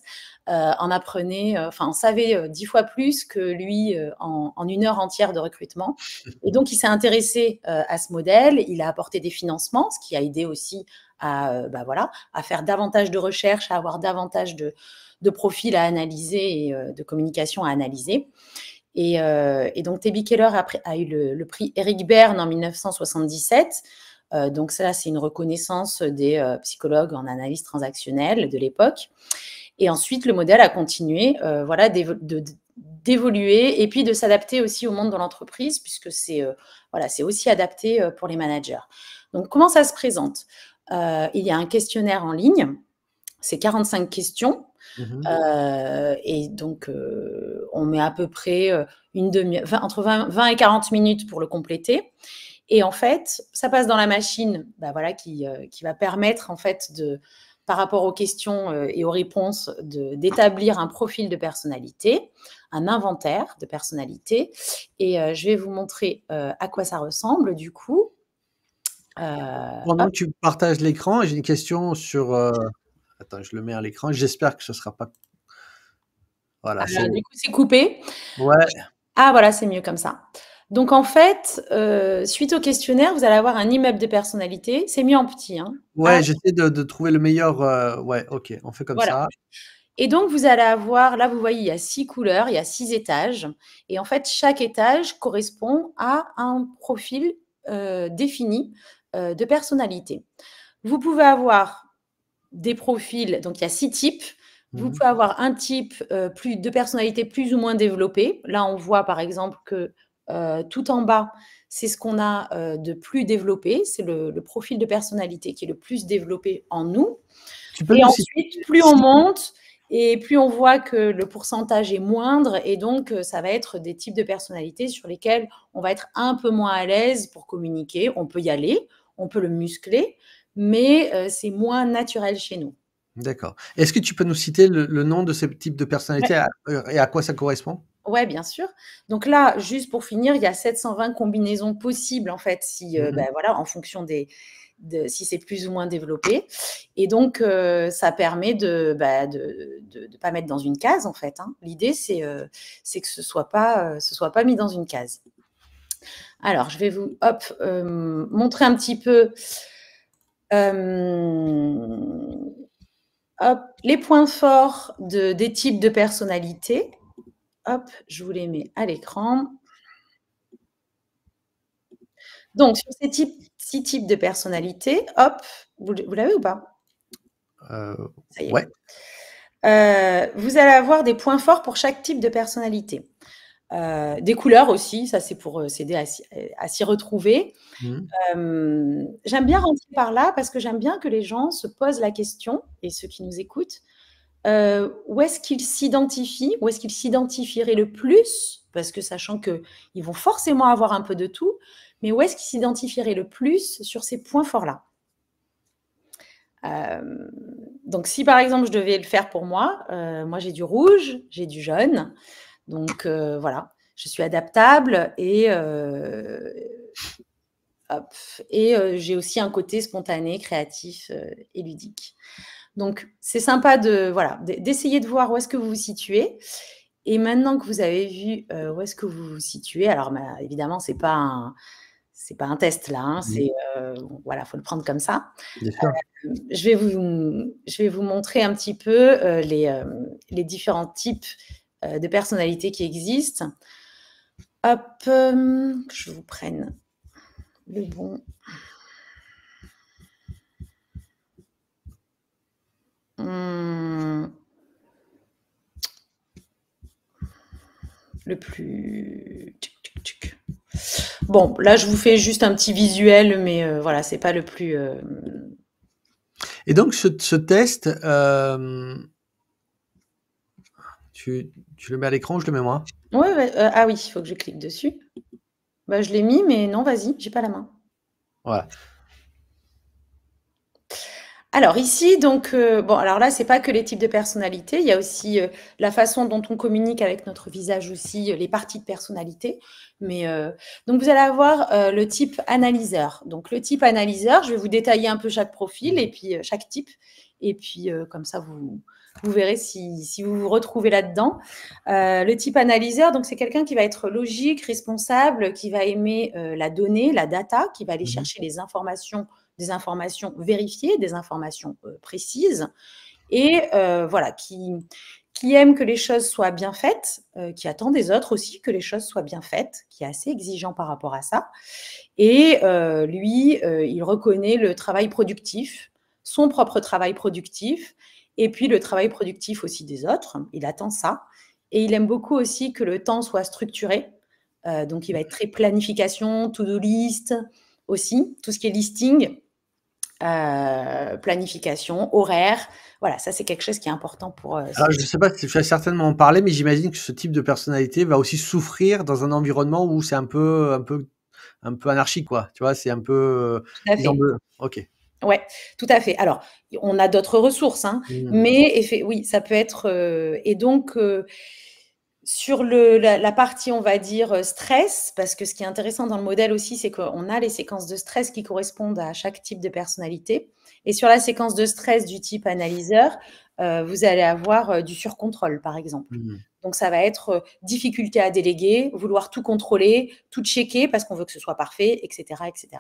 en apprenait, enfin, en savait dix fois plus que lui en, une heure entière de recrutement. Et donc, il s'est intéressé à ce modèle. Il a apporté des financements, ce qui a aidé aussi à, bah, voilà, à faire davantage de recherches, à avoir davantage de, de profils à analyser et de communication à analyser. Euh, et, donc, Tebby Keller a, a eu le, prix Eric Berne en 1977. Euh, donc, ça, c'est une reconnaissance des euh, psychologues en analyse transactionnelle de l'époque. Et ensuite, le modèle a continué voilà, d'évoluer et puis de s'adapter aussi au monde de l'entreprise, puisque c'est voilà, aussi adapté pour les managers. Donc, comment ça se présente Il y a un questionnaire en ligne, c'est 45 questions Mmh euh, et donc, euh, on met à peu près euh, une demi entre 20, et 40 minutes pour le compléter. Et en fait, ça passe dans la machine bah voilà, qui, qui, va permettre, en fait, de, par rapport aux questions et aux réponses, d'établir un profil de personnalité, un inventaire de personnalité. Et je vais vous montrer à quoi ça ressemble, du coup. Pendant que tu partages l'écran, j'ai une question sur. Attends, je le mets à l'écran. J'espère que ce ne sera pas. Voilà. Ah, du coup, c'est coupé. Ouais. Ah, voilà, c'est mieux comme ça. Donc, en fait, euh, suite au questionnaire, vous allez avoir un immeuble de personnalité. C'est mieux en petit. Hein. Ouais, ah. j'essaie de, trouver le meilleur. Euh, ouais, ok, on fait comme ça. Et donc, vous allez avoir, là, vous voyez, il y a six couleurs, il y a six étages. Et en fait, chaque étage correspond à un profil euh, défini de personnalité. Vous pouvez avoir des profils. Donc, il y a six types. Vous mhm. pouvez avoir un type euh, plus, de personnalité plus ou moins développée. Là, on voit par exemple que euh, tout en bas, c'est ce qu'on a euh, de plus développé. C'est le, profil de personnalité qui est le plus développé en nous. et ensuite, plus on monte et plus on voit que le pourcentage est moindre. Et donc, ça va être des types de personnalités sur lesquels on va être un peu moins à l'aise pour communiquer. On peut y aller, on peut le muscler mais euh, c'est moins naturel chez nous. D'accord. Est-ce que tu peux nous citer le, nom de ce type de personnalité euh, et à quoi ça correspond oui, bien sûr. Donc là, juste pour finir, il y a 720 combinaisons possibles, en fait, si, euh, mhm. ben voilà, en fonction des, de, si c'est plus ou moins développé. Et donc, ça permet de ne ben, de, de, pas mettre dans une case, en fait. Hein. L'idée, c'est que ce ne soit, pas, soit pas mis dans une case. Alors, je vais vous hop, montrer un petit peu euh, les points forts des types de personnalités. Hop, je vous les mets à l'écran. Donc, sur ces types, six types de personnalités, hop, vous, l'avez ou pas euh, euh, vous allez avoir des points forts pour chaque type de personnalité. Euh, des couleurs aussi, ça c'est pour euh, s'aider à, s'y retrouver. Mmh. Euh, j'aime bien rentrer par là parce que j'aime bien que les gens se posent la question, et ceux qui nous écoutent, où est-ce qu'ils s'identifient, où est-ce qu'ils s'identifieraient le plus, parce que sachant qu'ils vont forcément avoir un peu de tout, mais où est-ce qu'ils s'identifieraient le plus sur ces points forts-là donc si par exemple je devais le faire pour moi, moi j'ai du rouge, j'ai du jaune, donc euh, voilà, je suis adaptable et, euh, et euh, j'ai aussi un côté spontané, créatif et ludique. Donc c'est sympa de voilà d'essayer de voir où est-ce que vous vous situez. Et maintenant que vous avez vu où est-ce que vous vous situez, alors bah, évidemment c'est pas un pas un test là, hein, mmh. c'est voilà, faut le prendre comme ça. je vais vous montrer un petit peu les, les différents types euh, de personnalités qui existent. Hop, euh, je vous prenne le bon. Hmm. Le plus. Bon, là, je vous fais juste un petit visuel, mais euh, voilà, c'est pas le plus. Et donc, ce, test, tu, le mets à l'écran ou je le mets moi euh, Ah oui, il faut que je clique dessus. Bah, je l'ai mis, mais non, vas-y, j'ai pas la main. Voilà. Alors ici, donc, euh, bon, alors là, c'est pas que les types de personnalités, il y a aussi euh, la façon dont on communique avec notre visage aussi, les parties de personnalité. Mais donc vous allez avoir le type analyseur. Donc le type analyseur, je vais vous détailler un peu chaque profil et puis chaque type, et puis comme ça vous, vous verrez si, si, vous vous retrouvez là-dedans. Euh, le type analyseur, donc c'est quelqu'un qui va être logique, responsable, qui va aimer euh, la donnée, la data, qui va aller mhm. chercher les informations, des informations vérifiées, des informations euh, précises, et voilà, qui, qui aime que les choses soient bien faites, qui attend des autres aussi que les choses soient bien faites, qui est assez exigeant par rapport à ça. Et lui, il reconnaît le travail productif, son propre travail productif et puis le travail productif aussi des autres, il attend ça. Et il aime beaucoup aussi que le temps soit structuré. Euh, donc il va être très planification, to-do list aussi, tout ce qui est listing, euh, planification, horaire. Voilà, ça c'est quelque chose qui est important pour... Euh, je ne sais pas, si tu as certainement en parler, mais j'imagine que ce type de personnalité va aussi souffrir dans un environnement où c'est un peu, un peu, un peu anarchique, quoi. Tu vois, c'est un peu... Ok. Ouais, tout à fait. Alors, on a d'autres ressources, hein, mais oui, ça peut être. Euh, et donc, euh, sur la, partie, on va dire, euh, stress, parce que ce qui est intéressant dans le modèle aussi, c'est qu'on a les séquences de stress qui correspondent à chaque type de personnalité. Et sur la séquence de stress du type analyseur, vous allez avoir du surcontrôle, par exemple. Mmh donc, ça va être difficulté à déléguer, vouloir tout contrôler, tout checker parce qu'on veut que ce soit parfait, etc. etc.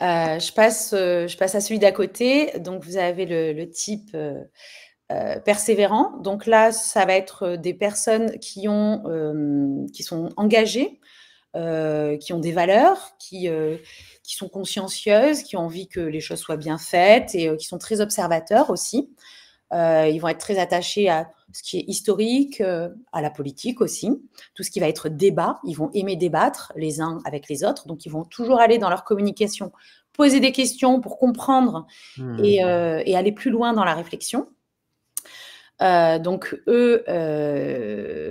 Euh, je, passe, euh, je passe à celui d'à côté. Donc, vous avez le, type euh, persévérant. Donc là, ça va être des personnes qui, ont, qui sont engagées, qui ont des valeurs, qui, qui sont consciencieuses, qui ont envie que les choses soient bien faites et qui sont très observateurs aussi. ils vont être très attachés à ce qui est historique, euh, à la politique aussi, tout ce qui va être débat. Ils vont aimer débattre les uns avec les autres, donc ils vont toujours aller dans leur communication, poser des questions pour comprendre hmm. euh, et, aller plus loin dans la réflexion. Euh, donc eux,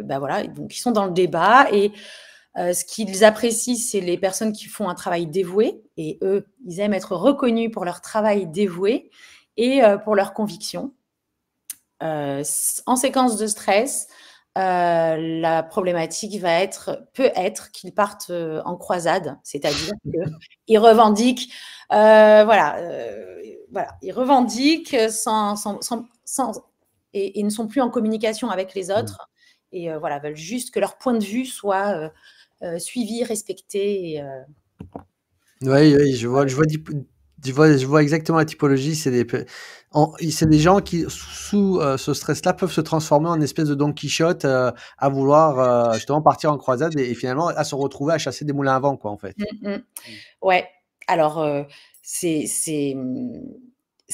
bah voilà, donc ils sont dans le débat et ce qu'ils apprécient, c'est les personnes qui font un travail dévoué et eux, ils aiment être reconnus pour leur travail dévoué et pour leurs convictions. Euh, en séquence de stress, euh, la problématique va être, peut être qu'ils partent euh, en croisade, c'est-à-dire [laughs] qu'ils revendiquent, voilà, voilà, ils revendiquent sans, sans, sans, et, ils ne sont plus en communication avec les mmh. autres et voilà, veulent juste que leur point de vue soit suivi, respecté. Oui, je vois, je vois, je vois, je vois exactement la typologie. C'est des, c'est des gens qui, sous euh, ce stress-là, peuvent se transformer en espèce de Don Quichotte euh, à vouloir euh, justement partir en croisade et, finalement à se retrouver à chasser des moulins à vent, quoi, en fait. Mmh, mmh. Ouais. Alors, c'est ce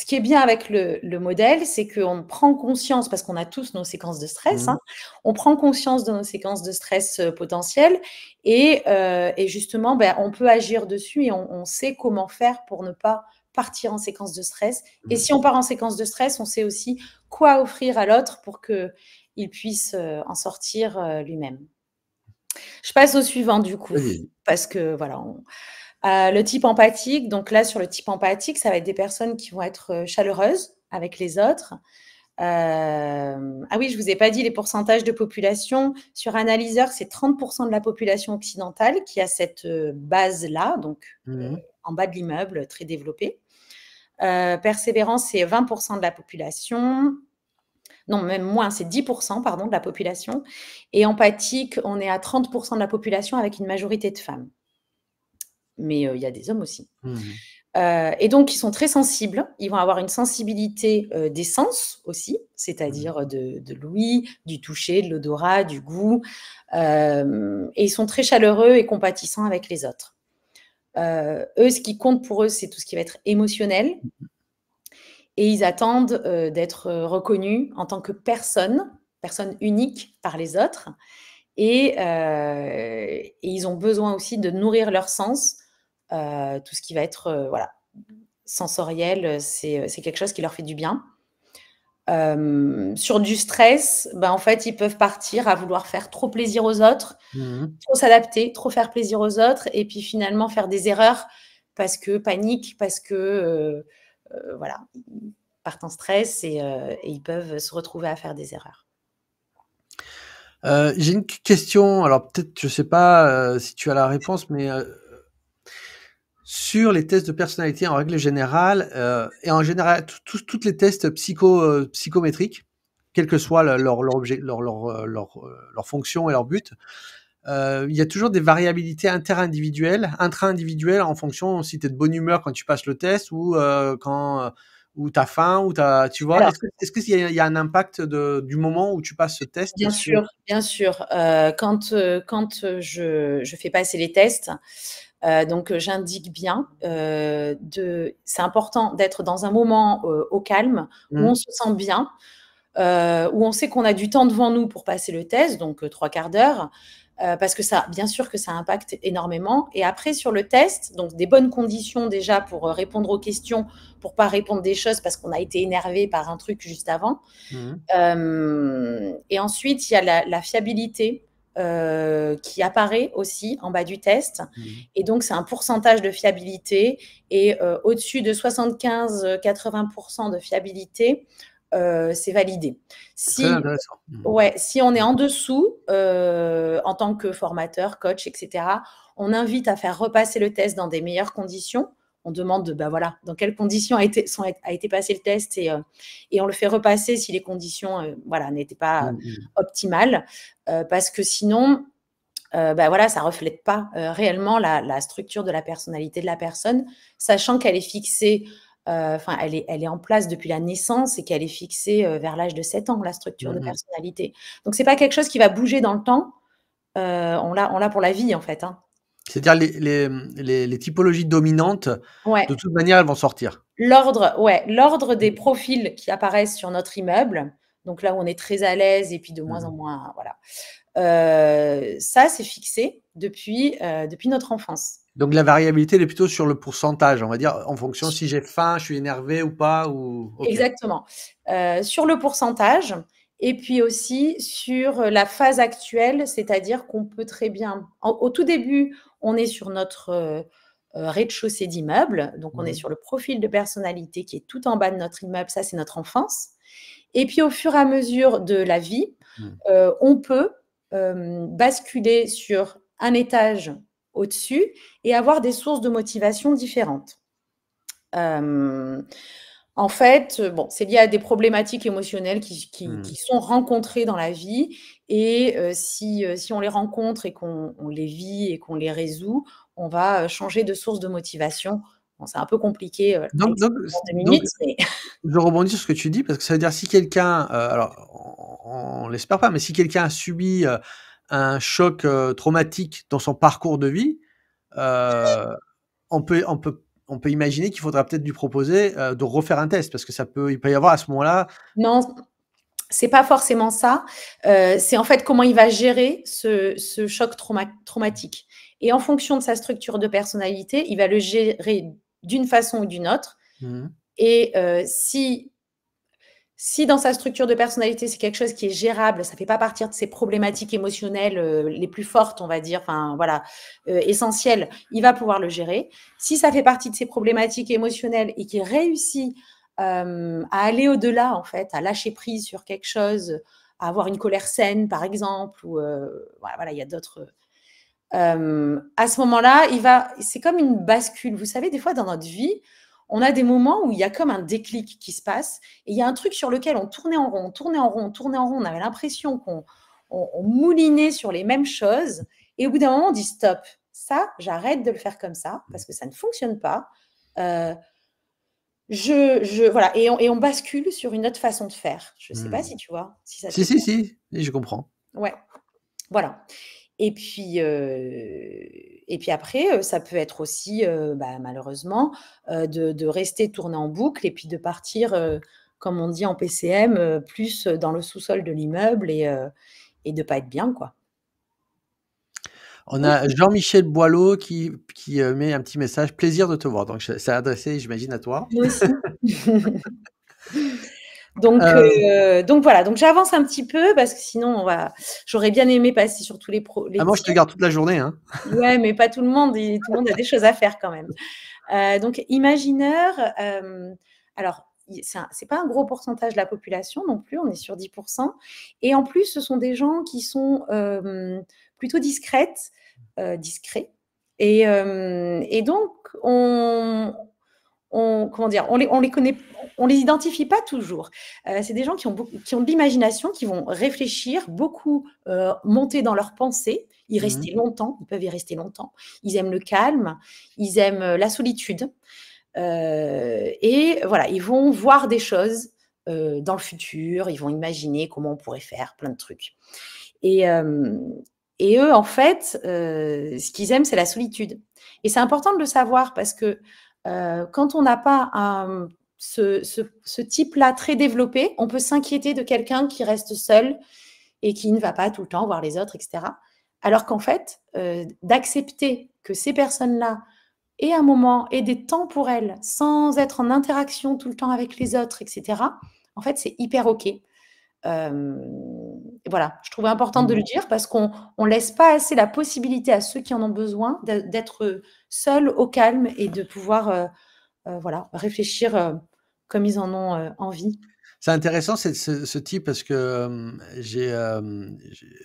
qui est bien avec le, modèle, c'est qu'on prend conscience, parce qu'on a tous nos séquences de stress, mmh. hein, on prend conscience de nos séquences de stress potentielles et, et justement, ben, on peut agir dessus et on, sait comment faire pour ne pas partir en séquence de stress. Et mm. si on part en séquence de stress, on sait aussi quoi offrir à l'autre pour qu'il puisse euh, en sortir euh, lui-même. Je passe au suivant du coup, parce que voilà. Euh, le type empathique, donc là sur le type empathique, ça va être des personnes qui vont être chaleureuses avec les autres. Ah oui, je ne vous ai pas dit les pourcentages de population. Sur Analyseur, c'est 30% de la population occidentale qui a cette base-là, donc mm. en bas de l'immeuble, très développée. Euh, persévérance, c'est 20% de la population. Non, même moins, c'est 10% pardon, de la population. Et empathique, on est à 30% de la population avec une majorité de femmes. Mais euh, il y a des hommes aussi. Mmh. Euh, et donc, ils sont très sensibles. Ils vont avoir une sensibilité des sens aussi, c'est-à-dire mmh. de, l'ouïe, du toucher, de l'odorat, du goût. et ils sont très chaleureux et compatissants avec les autres. Euh, eux, ce qui compte pour eux, c'est tout ce qui va être émotionnel. Et ils attendent euh, d'être euh, reconnus en tant que personne, personne unique par les autres. Et, ils ont besoin aussi de nourrir leur sens, tout ce qui va être voilà, sensoriel, c'est quelque chose qui leur fait du bien. Euh, sur du stress, ben, en fait, ils peuvent partir à vouloir faire trop plaisir aux autres, mhm. trop s'adapter, trop faire plaisir aux autres, et puis finalement faire des erreurs parce que panique, parce que euh, euh, voilà, partant partent en stress et, et, ils peuvent se retrouver à faire des erreurs. J'ai une question, alors peut-être je ne sais pas si tu as la réponse, mais sur les tests de personnalité en règle générale euh, et en général toutes les tests psycho, euh, psychométriques, quel que soit leur, leur, euh, leur, fonction et leur but. il y a toujours des variabilités intra-individuelles, intra-individuelles en fonction si tu es de bonne humeur quand tu passes le test ou quand ou t'as faim, ou t'as, tu vois, est-ce qu'il est y, a un impact du moment où tu passes ce test Bien sûr, bien sûr. quand quand je, je, fais passer les tests, euh, donc euh, j'indique bien, euh, c'est important d'être dans un moment au calme où mmh. on se sent bien, où on sait qu'on a du temps devant nous pour passer le test, donc trois quarts d'heure. parce que ça, bien sûr que ça impacte énormément. Et après, sur le test, donc des bonnes conditions déjà pour répondre aux questions, pour pas répondre des choses parce qu'on a été énervé par un truc juste avant. Mmh. et ensuite, il y a la fiabilité euh, qui apparaît aussi en bas du test. Mhm. Et donc, c'est un pourcentage de fiabilité. Et euh, au-dessus de 75-80% de fiabilité, euh, c'est validé. Mhm. ouais, si on est en dessous, en tant que formateur, coach, etc., on invite à faire repasser le test dans des meilleures conditions on demande bah voilà, dans quelles conditions a été, sont, a été passé le test et, euh, et, on le fait repasser si les conditions euh, voilà, n'étaient pas mm, mm. optimales, euh, parce que sinon, bah voilà, ça ne reflète pas réellement la, structure de la personnalité de la personne, sachant qu'elle est fixée, enfin, elle, est, elle est en place depuis la naissance et qu'elle est fixée vers l'âge de 7 ans, la structure de mm, personnalité. Donc, ce n'est pas quelque chose qui va bouger dans le temps. on l'a pour la vie, en fait. Hein. C'est-à-dire les, typologies dominantes, de toute manière, elles vont sortir. L'ordre, ouais, l'ordre des profils qui apparaissent sur notre immeuble, donc là où on est très à l'aise et puis de moins mhm. en moins, voilà. Euh, ça, c'est fixé depuis, euh, depuis notre enfance. Donc la variabilité, elle est plutôt sur le pourcentage, on va dire, en fonction si j'ai faim, je suis énervé ou pas. Ou... Exactement. Euh, sur le pourcentage et puis aussi sur la phase actuelle, c'est-à-dire qu'on peut très bien, au tout début, on est sur notre euh, euh, rez-de-chaussée d'immeuble, donc on est sur le profil de personnalité qui est tout en bas de notre immeuble, ça c'est notre enfance. Et puis au fur et à mesure de la vie, mmh. euh, on peut basculer sur un étage au-dessus et avoir des sources de motivation différentes. En fait, euh, bon, c'est lié à des problématiques émotionnelles qui, hmm. sont rencontrées dans la vie. Et euh, euh, si, on les rencontre et qu'on les vit et qu'on les résout, on va changer de source de motivation. c'est un peu compliqué. [laughs] je rebondis sur ce que tu dis parce que ça veut dire si quelqu'un, alors on, ne l'espère pas, mais si quelqu'un a subi un choc traumatique dans son parcours de vie, on peut, on peut on peut imaginer qu'il faudra peut-être lui proposer euh, de refaire un test parce que ça peut, il peut y avoir à ce moment-là. Non, c'est pas forcément ça. Euh, c'est en fait comment il va gérer ce, choc traumatique. Et en fonction de sa structure de personnalité, il va le gérer d'une façon ou d'une autre. Mmh. Et euh, si si dans sa structure de personnalité, c'est quelque chose qui est gérable, ça ne fait pas partir de ses problématiques émotionnelles euh, les plus fortes, on va dire, enfin voilà, essentiel, euh, essentielles, il va pouvoir le gérer. Si ça fait partie de ses problématiques émotionnelles et qu'il réussit euh, à aller au-delà, en fait, à lâcher prise sur quelque chose, à avoir une colère saine, par exemple, ou voilà, il y a d'autres. à ce moment-là, il va, c'est comme une bascule. Vous savez, des fois dans notre vie, on a des moments où il y a comme un déclic qui se passe et il y a un truc sur lequel on tournait en rond, on tournait en rond, on tournait en rond, on avait l'impression qu'on moulinait sur les mêmes choses et au bout d'un moment on dit stop, ça j'arrête de le faire comme ça parce que ça ne fonctionne pas. Euh, je, je, voilà, et on, et on, bascule sur une autre façon de faire. Je ne sais hmm. pas si tu vois. Si, ça si, si, si, je comprends. Ouais, voilà. Et puis, et puis après, ça peut être aussi, bah, malheureusement, de, rester tourné en boucle et puis de partir, comme on dit en PCM, plus dans le sous-sol de l'immeuble et, de ne pas être bien, quoi. On mmh. a Jean-Michel Boileau qui, qui met un petit message. Plaisir de te voir. Donc, c'est adressé, j'imagine, à toi. Moi aussi. [laughs] [laughs] Donc, euh. Euh, donc voilà, donc j'avance un petit peu parce que sinon, on va... j'aurais bien aimé passer sur tous les, pro... Ah, moi, je te garde toute la journée. Hein. [laughs] ouais, mais pas tout le monde. tout le monde a des choses à faire quand même. Euh, donc, imagineur, alors, c'est pas un gros pourcentage de la population non plus, on est sur 10%. Et en plus, ce sont des gens qui sont plutôt discrètes, discrets. et donc, on, on, comment dire, on les, on les connaît, on les identifie pas toujours. Euh, c'est des gens qui ont, qui ont de l'imagination, qui vont réfléchir beaucoup, euh, monter dans leurs pensée y mhm. rester longtemps, ils peuvent y rester longtemps. Ils aiment le calme, ils aiment euh, la solitude. et voilà, ils vont voir des choses dans le futur, ils vont imaginer comment on pourrait faire plein de trucs. Et, et eux, en fait, ce qu'ils aiment, c'est la solitude. Et c'est important de le savoir parce que euh, quand on n'a pas ce, type-là très développé, on peut s'inquiéter de quelqu'un qui reste seul et qui ne va pas tout le temps voir les autres, etc. Alors qu'en fait, euh, d'accepter que ces personnes-là aient un moment et des temps pour elles, sans être en interaction tout le temps avec les autres, etc., en fait, c'est hyper OK. Euh, voilà, je trouvais important de mmh. le dire parce qu'on ne laisse pas assez la possibilité à ceux qui en ont besoin d'être euh, seuls au calme et de pouvoir euh, euh, voilà, réfléchir comme ils en ont envie. C'est intéressant ce, ce, type parce que j'ai,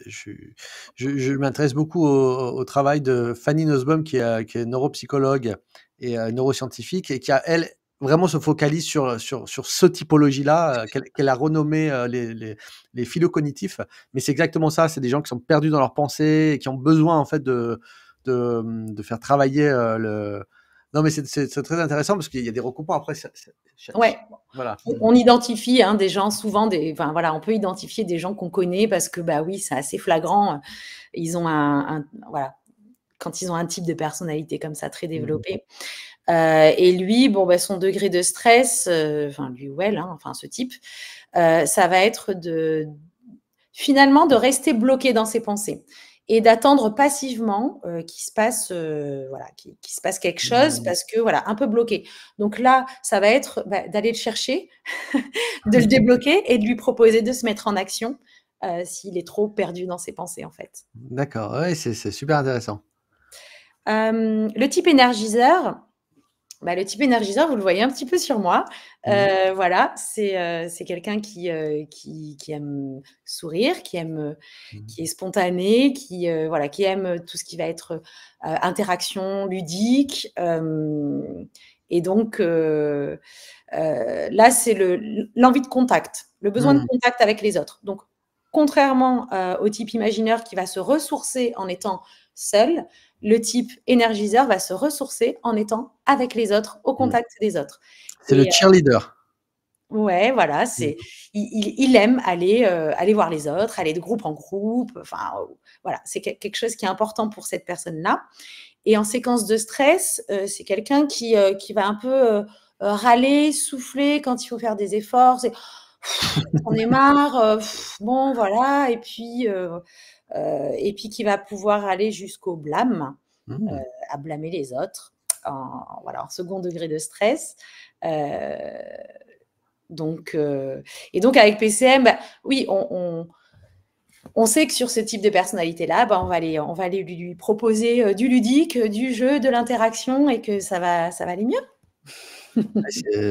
je, m'intéresse beaucoup au, travail de Fanny Nosbaum qui, est, neuropsychologue et neuroscientifique et qui a elle vraiment se focalise sur, euh, sur, sur ce typologie-là, euh, qu'elle a renommé euh, les, les, les Mais c'est exactement ça, c'est des gens qui sont perdus dans leur pensée et qui ont besoin en fait de, de, hum, de faire travailler le... Non, mais c'est très intéressant parce qu'il y a des recoupements après. Oui, Voilà. On, identifie hein, des gens, souvent des. Enfin, voilà, on peut identifier des gens qu'on connaît parce que, bah oui, c'est assez flagrant. Ils ont un, voilà, quand ils ont un type de personnalité comme ça très mmh développé. Euh, et lui, bon, bah, son degré de stress, euh, enfin lui ou elle, hein, enfin ce type, euh, ça va être de finalement de rester bloqué dans ses pensées et d'attendre passivement qu'il se passe voilà se passe quelque mmh. chose parce que voilà un peu bloqué donc là ça va être bah, d'aller le chercher [laughs] de le débloquer et de lui proposer de se mettre en action s'il est trop perdu dans ses pensées en fait d'accord ouais, c'est super intéressant le type énergiseur bah, le type énergiseur, vous le voyez un petit peu sur moi. Mmh. Euh, voilà, c'est euh, quelqu'un euh, qui, qui, aime sourire, qui, aime, mmh. qui est spontané, qui, voilà, qui aime tout ce qui va être interaction ludique. et donc, là, c'est l'envie de contact, le besoin de mmh. contact avec les autres. Donc, contrairement au type imagineur qui va se ressourcer en étant seul, le type énergiseur va se ressourcer en étant avec les autres, au mm. contact des autres. C'est le euh, cheerleader. ouais, voilà, mm. c'est il, aime aller euh, aller voir les autres, aller de groupe en groupe. Enfin, euh, voilà, c'est quelque chose qui est important pour cette personne-là. Et en séquence de stress, c'est quelqu'un qui, qui va un peu râler, souffler quand il faut faire des efforts. on est marre, bon voilà, et puis euh, et puis qui va pouvoir aller jusqu'au blâme, mmh. euh, à blâmer les autres, en, voilà, en second degré de stress. Euh, donc, et donc avec PCM, bah, oui, on, on sait que sur ce type de personnalité-là, bah, on va aller, on va aller lui, proposer du ludique, du jeu, de l'interaction et que ça va, ça va aller mieux. Ah,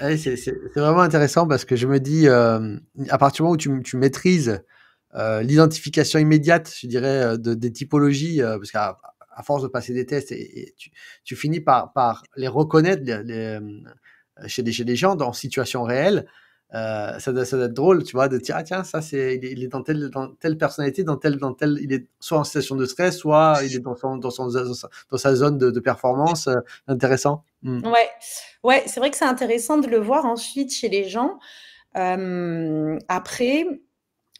ah c'est vraiment intéressant parce que je me dis, à partir du moment où tu, tu maîtrises euh, l'identification immédiate, je dirais, euh, de, des typologies, euh, parce qu'à force de passer des tests, et, tu, finis par, par les reconnaître chez les, gens dans situation réelle. ça, doit, ça, être drôle, tu vois, de dire, ah tiens, ça, c'est, il, est, dans, telle, telle personnalité, dans telle, dans il est soit en situation de stress, soit il est dans, son, dans, sa, zone de, performance. intéressant. Hmm. Ouais, ouais c'est vrai que c'est intéressant de le voir ensuite chez les gens. après,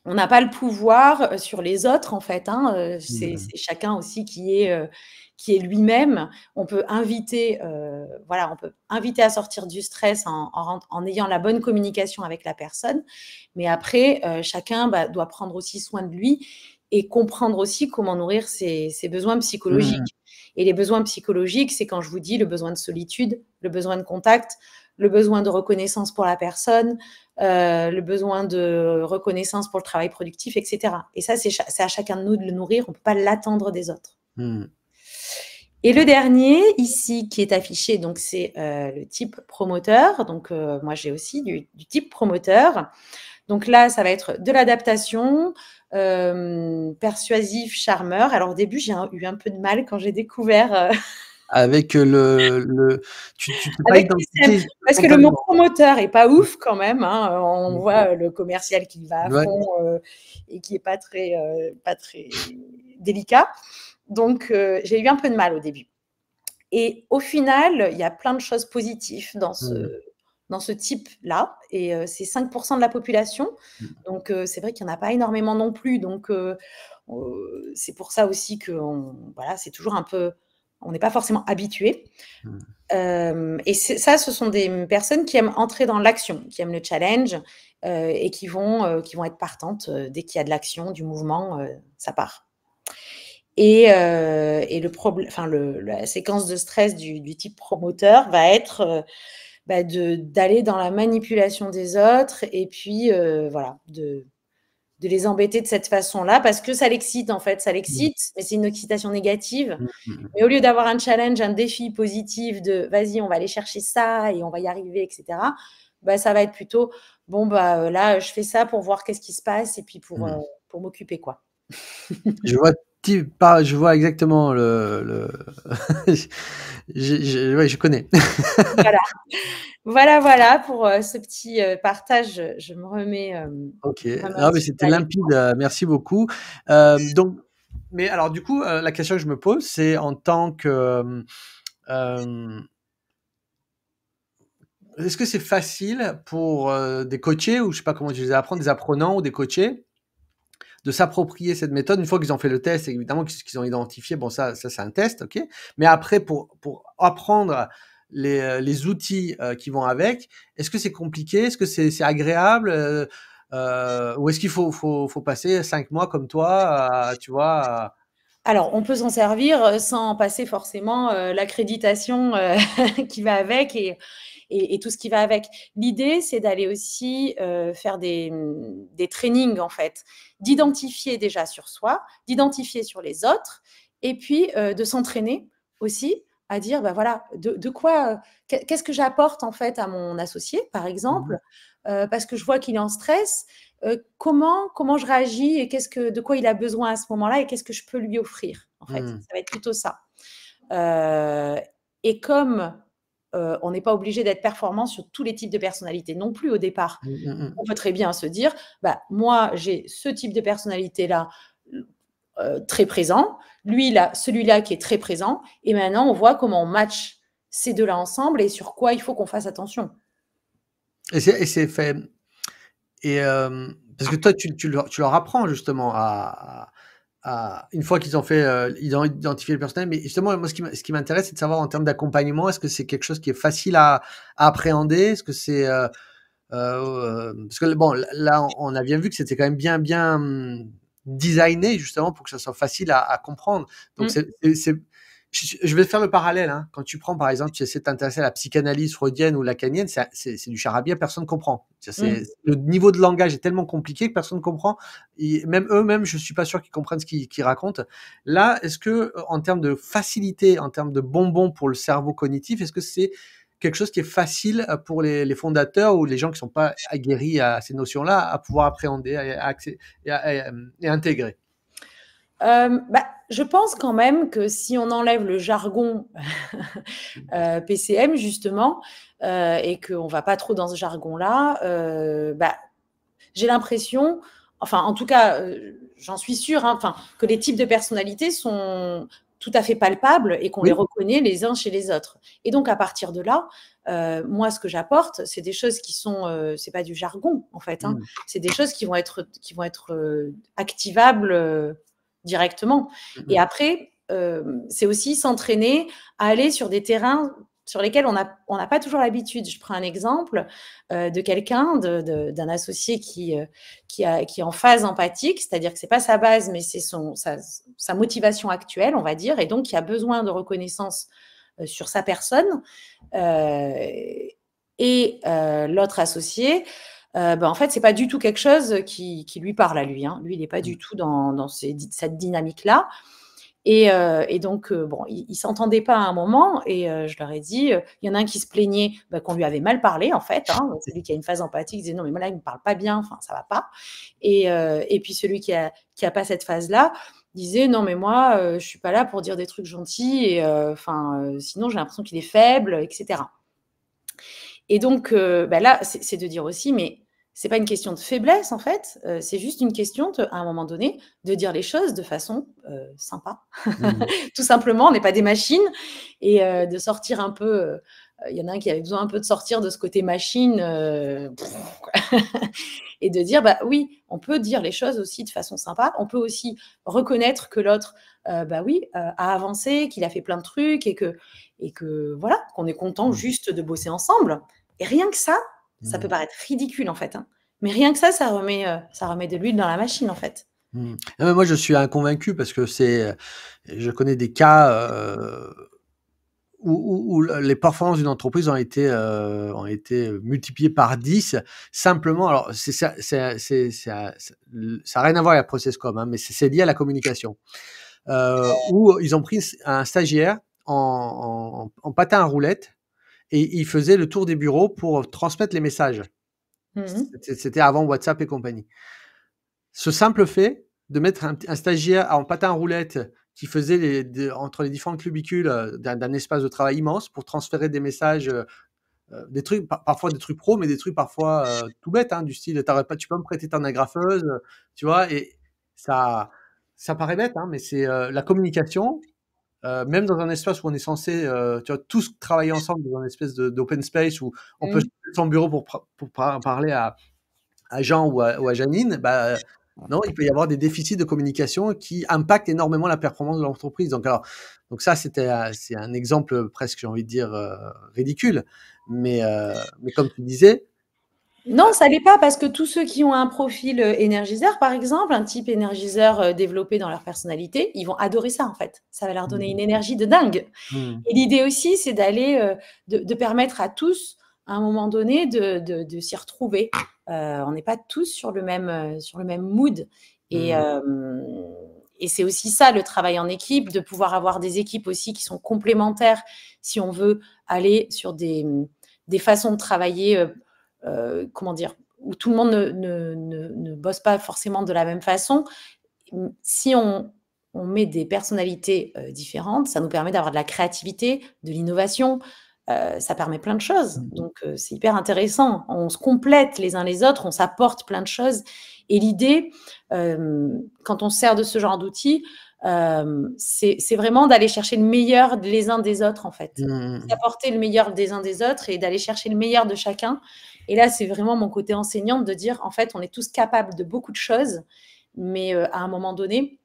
on n'a pas le pouvoir euh, sur les autres, en fait. Hein, euh, mmh, c'est chacun aussi qui est, euh, qui est lui-même. On peut inviter, voilà, on peut inviter à sortir du stress en, ayant la bonne communication avec la personne. Mais après, chacun bah, doit prendre aussi soin de lui et comprendre aussi comment nourrir ses, besoins psychologiques. Mmh. Et les besoins psychologiques, c'est quand je vous dis le besoin de solitude, le besoin de contact, le besoin de reconnaissance pour la personne, euh, le besoin de reconnaissance pour le travail productif, etc. Et ça, c'est à chacun de nous de le nourrir, on ne peut pas l'attendre des autres. Hmm. Et le dernier, ici, qui est affiché, donc c'est euh, le type promoteur. Donc, euh, moi, j'ai aussi du, du, type promoteur. Donc là, ça va être de l'adaptation, persuasif, charmeur. Alors, au début, j'ai eu un peu de mal quand j'ai découvert avec euh, le. le tu, tu pas parce que le mot promoteur est pas ouf quand même. Hein. On voit euh, le commercial qui va à fond euh, et qui est pas très, pas très délicat. Donc j'ai eu un peu de mal au début. Et au final, il y a plein de choses positives dans ce. Dans ce type-là, et c'est 5% de la population. Mm. Donc, c'est vrai qu'il n'y en a pas énormément non plus. Donc, c'est pour ça aussi que voilà, c'est toujours un peu on n'est pas forcément habitué. Hmm. Euh, et ça, ce sont des personnes qui aiment entrer dans l'action, qui aiment le challenge euh, et qui vont, euh, qui vont être partantes dès qu'il y a de l'action, du mouvement, ça part. Et, et le problème, enfin, la séquence de stress du, type promoteur va être bah, d'aller dans la manipulation des autres et puis voilà, de de les embêter de cette façon-là parce que ça l'excite en fait, ça l'excite, mm. mais c'est une excitation négative. Mm, mm, mais au lieu d'avoir un challenge, un défi positif de vas-y, on va aller chercher ça et on va y arriver, etc., bah, ça va être plutôt bon, bah euh, là, je fais ça pour voir qu'est-ce qui se passe et puis pour, euh, pour m'occuper quoi. je vois je vois exactement le. [laughs] je, connais. [laughs] voilà. voilà, pour euh, ce petit euh, partage. Je me remets. Euh, ok. Ah, mais c'était limpide. Merci beaucoup. donc, mais alors du coup, la question que je me pose, c'est en tant que est-ce que c'est facile pour des coachés, ou je sais pas comment je les apprends, des apprenants ou des coachés, de s'approprier cette méthode une fois qu'ils ont fait le test, évidemment qu'ils ont identifié, bon ça, ça c'est un test, ok, mais après pour, pour apprendre les, euh, les outils euh, qui vont avec, est-ce que c'est compliqué, est-ce que c'est agréable euh, ou est-ce qu'il faut, faut, faut, passer cinq mois comme toi, tu vois alors, on peut s'en servir sans passer forcément l'accréditation [laughs] qui va avec et, et, tout ce qui va avec. L'idée, c'est d'aller aussi euh, faire des, des trainings, en fait, d'identifier déjà sur soi, d'identifier sur les autres, et puis euh, de s'entraîner aussi à dire, bah voilà, de, quoi, qu'est-ce que j'apporte en fait à mon associé, par exemple, mmh. euh, parce que je vois qu'il est en stress, comment, comment je réagis et qu'est-ce que, de quoi il a besoin à ce moment-là et qu'est-ce que je peux lui offrir, en fait. Mmh. Ça va être plutôt ça. et comme euh, on n'est pas obligé d'être performant sur tous les types de personnalités non plus au départ. Mm, mm, mm. On peut très bien se dire, bah, moi, j'ai ce type de personnalité-là euh, très présent, lui, là, celui-là qui est très présent, et maintenant, on voit comment on match ces deux-là ensemble et sur quoi il faut qu'on fasse attention. Et c'est fait. Et euh, parce que toi, tu, tu leur apprends justement à, une fois qu'ils ont fait, euh, ils ont identifié le personnel. Mais justement, moi, ce qui m'intéresse, c'est de savoir en termes d'accompagnement, est-ce que c'est quelque chose qui est facile à, appréhender Est-ce que c'est. Euh, euh, euh parce que, bon, là, on a bien vu que c'était quand même bien, bien hum, designé, justement, pour que ça soit facile à, comprendre. Donc, mmh. c'est je, vais faire le parallèle. Hein. Quand tu prends, par exemple, tu essaies de à la psychanalyse freudienne ou lacanienne, c'est du charabia, personne ne comprend. Mm. Le niveau de langage est tellement compliqué que personne ne comprend. Et même eux-mêmes, je ne suis pas sûr qu'ils comprennent ce qu'ils racontent. Là, est-ce que, euh, en termes de facilité, en termes de bonbons pour le cerveau cognitif, est-ce que c'est quelque chose qui est facile euh, pour les, fondateurs ou les gens qui ne sont pas aguerris à ces notions-là à pouvoir appréhender à, euh, et intégrer euh, bah, Je pense quand même que si on enlève le jargon [laughs] euh, PCM, justement, euh, et qu'on ne va pas trop dans ce jargon-là, bah, j'ai l'impression, enfin en tout cas, j'en suis sûre, hein, que les types de personnalités sont tout à fait palpables et qu'on les reconnaît les uns chez les autres. Et donc à partir de là, moi ce que j'apporte, c'est des choses qui sont, c'est pas du jargon en fait, hein. mmh. c'est des choses qui vont être qui vont être activables directement. Mm-hmm. Et après, euh, c'est aussi s'entraîner à aller sur des terrains sur lesquels on n'a on n'a pas toujours l'habitude. Je prends un exemple euh, de quelqu'un, d'un associé qui, euh, qui, a, qui, est en phase empathique, c'est-à-dire que ce n'est pas sa base, mais c'est sa, sa motivation actuelle, on va dire, et donc qui a besoin de reconnaissance sur sa personne. et l'autre associé euh, bah, en fait, c'est pas du tout quelque chose qui, qui lui parle à lui. Hein. Lui, il n'est pas mm. du tout dans, dans ces, cette dynamique-là. Et, euh, et, donc, euh, bon, ils ne s'entendaient pas à un moment, et je leur ai dit, il y en a un qui se plaignait bah, qu'on lui avait mal parlé, en fait, hein. [laughs] celui qui a une phase empathique, disait, non, mais moi, là, il ne me parle pas bien, enfin, ça ne va pas. Et, et, puis celui qui n'a qui a pas cette phase-là disait, non, mais moi, je ne suis pas là pour dire des trucs gentils, et, enfin, sinon, j'ai l'impression qu'il est faible, etc. Et donc, bah, là, c'est de dire aussi, mais c'est pas une question de faiblesse en fait, euh, c'est juste une question à un moment donné de dire les choses de façon euh, sympa. Mmh. [laughs] Tout simplement, on n'est pas des machines et euh, de sortir un peu. Il y en a un qui avait besoin un peu de sortir de ce côté machine [laughs] et de dire bah oui, on peut dire les choses aussi de façon sympa. On peut aussi reconnaître que l'autre bah oui a avancé, qu'il a fait plein de trucs et que et que voilà qu'on est content mmh. juste de bosser ensemble. Et rien que ça, ça peut mm. paraître ridicule en fait, hein. mais rien que ça, ça remet, euh, ça remet de l'huile dans la machine en fait. Mm. moi, je suis inconvaincu parce que c'est, euh, je connais des cas euh, où, les performances d'une entreprise ont été, ont été multipliées par 10 simplement. Alors, ça, n'a rien à voir avec la processcom, hein, mais c'est lié à la communication. où ils ont pris un stagiaire en, en, en patin à roulette et il faisait le tour des bureaux pour transmettre les messages. Mhm. C'était avant WhatsApp et compagnie. Ce simple fait de mettre un, stagiaire en patin roulette qui faisait les, entre les différents cubicules euh, d'un espace de travail immense pour transférer des messages, euh, euh, des trucs parfois des trucs pro, mais des trucs parfois tout bêtes, hein, du style pas, tu peux me prêter ton agrafeuse, tu vois, et ça, ça paraît bête, hein, mais c'est la communication, euh, même dans un espace où on est censé euh, tu tous travailler ensemble, dans une espèce d'open space où on mmh. peut mm. son bureau pour, pour parler à, à Jean ou à, Janine, bah, euh, non, il peut y avoir des déficits de communication qui impactent énormément la performance de l'entreprise. Donc, donc ça, c'est un exemple presque, j'ai envie de dire, ridicule. Mais, mais comme tu disais, non, ça l'est pas parce que tous ceux qui ont un profil euh, énergiseur, par exemple, un type énergiseur euh, développé dans leur personnalité, ils vont adorer ça en fait. Ça va leur donner une mmh. énergie de dingue. Mmh. Et l'idée aussi, c'est d'aller, euh, de, permettre à tous, à un moment donné, de, s'y retrouver. on n'est pas tous sur le même, sur le même mood. Mmh. Et, c'est aussi ça le travail en équipe, de pouvoir avoir des équipes aussi qui sont complémentaires si on veut aller sur des, des façons de travailler euh, comment dire, où tout le monde ne, bosse pas forcément de la même façon, si on, met des personnalités euh, différentes, ça nous permet d'avoir de la créativité, de l'innovation. Euh, ça permet plein de choses. Mm-hmm. Donc, c'est hyper intéressant. On se complète les uns les autres, on s'apporte plein de choses. Et l'idée, quand on sert de ce genre d'outils, c'est vraiment d'aller chercher le meilleur les uns des autres, en fait. Mm-hmm. D'apporter le meilleur des uns des autres et d'aller chercher le meilleur de chacun. Et là, c'est vraiment mon côté enseignante de dire, en fait, on est tous capables de beaucoup de choses, mais euh, à un moment donné,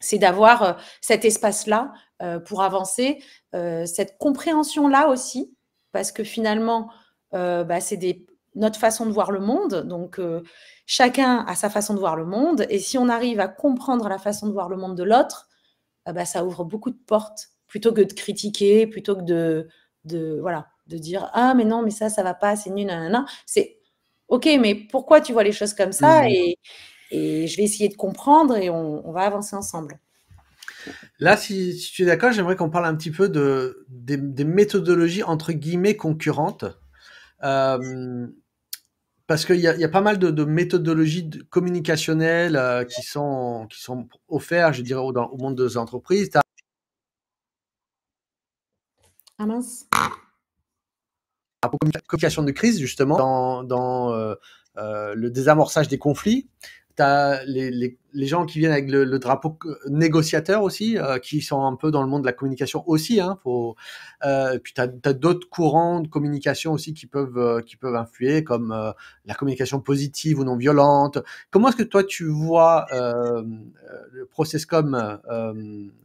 c'est d'avoir euh, cet espace-là euh, pour avancer, cette compréhension-là aussi, parce que finalement, bah, c'est notre façon de voir le monde. Donc, chacun a sa façon de voir le monde. Et si on arrive à comprendre la façon de voir le monde de l'autre, bah, ça ouvre beaucoup de portes, plutôt que de critiquer, plutôt que de... de voilà de dire ah mais non mais ça ça va pas c'est nul non. » c'est ok mais pourquoi tu vois les choses comme ça mhm. et, et, je vais essayer de comprendre et on, va avancer ensemble là si, tu es d'accord j'aimerais qu'on parle un petit peu de des, méthodologies entre guillemets concurrentes euh, parce qu'il y, y, a pas mal de, méthodologies communicationnelles euh, qui, sont, qui sont offertes, je dirais, au, monde des entreprises. Ah mince. La communication de crise, justement, dans, euh, euh, le désamorçage des conflits. Tu as les, gens qui viennent avec le, drapeau négociateur aussi, euh, qui sont un peu dans le monde de la communication aussi. Hein, puis tu as, d'autres courants de communication aussi qui peuvent, qui peuvent influer, comme la communication positive ou non violente. Comment est-ce que toi tu vois le process comme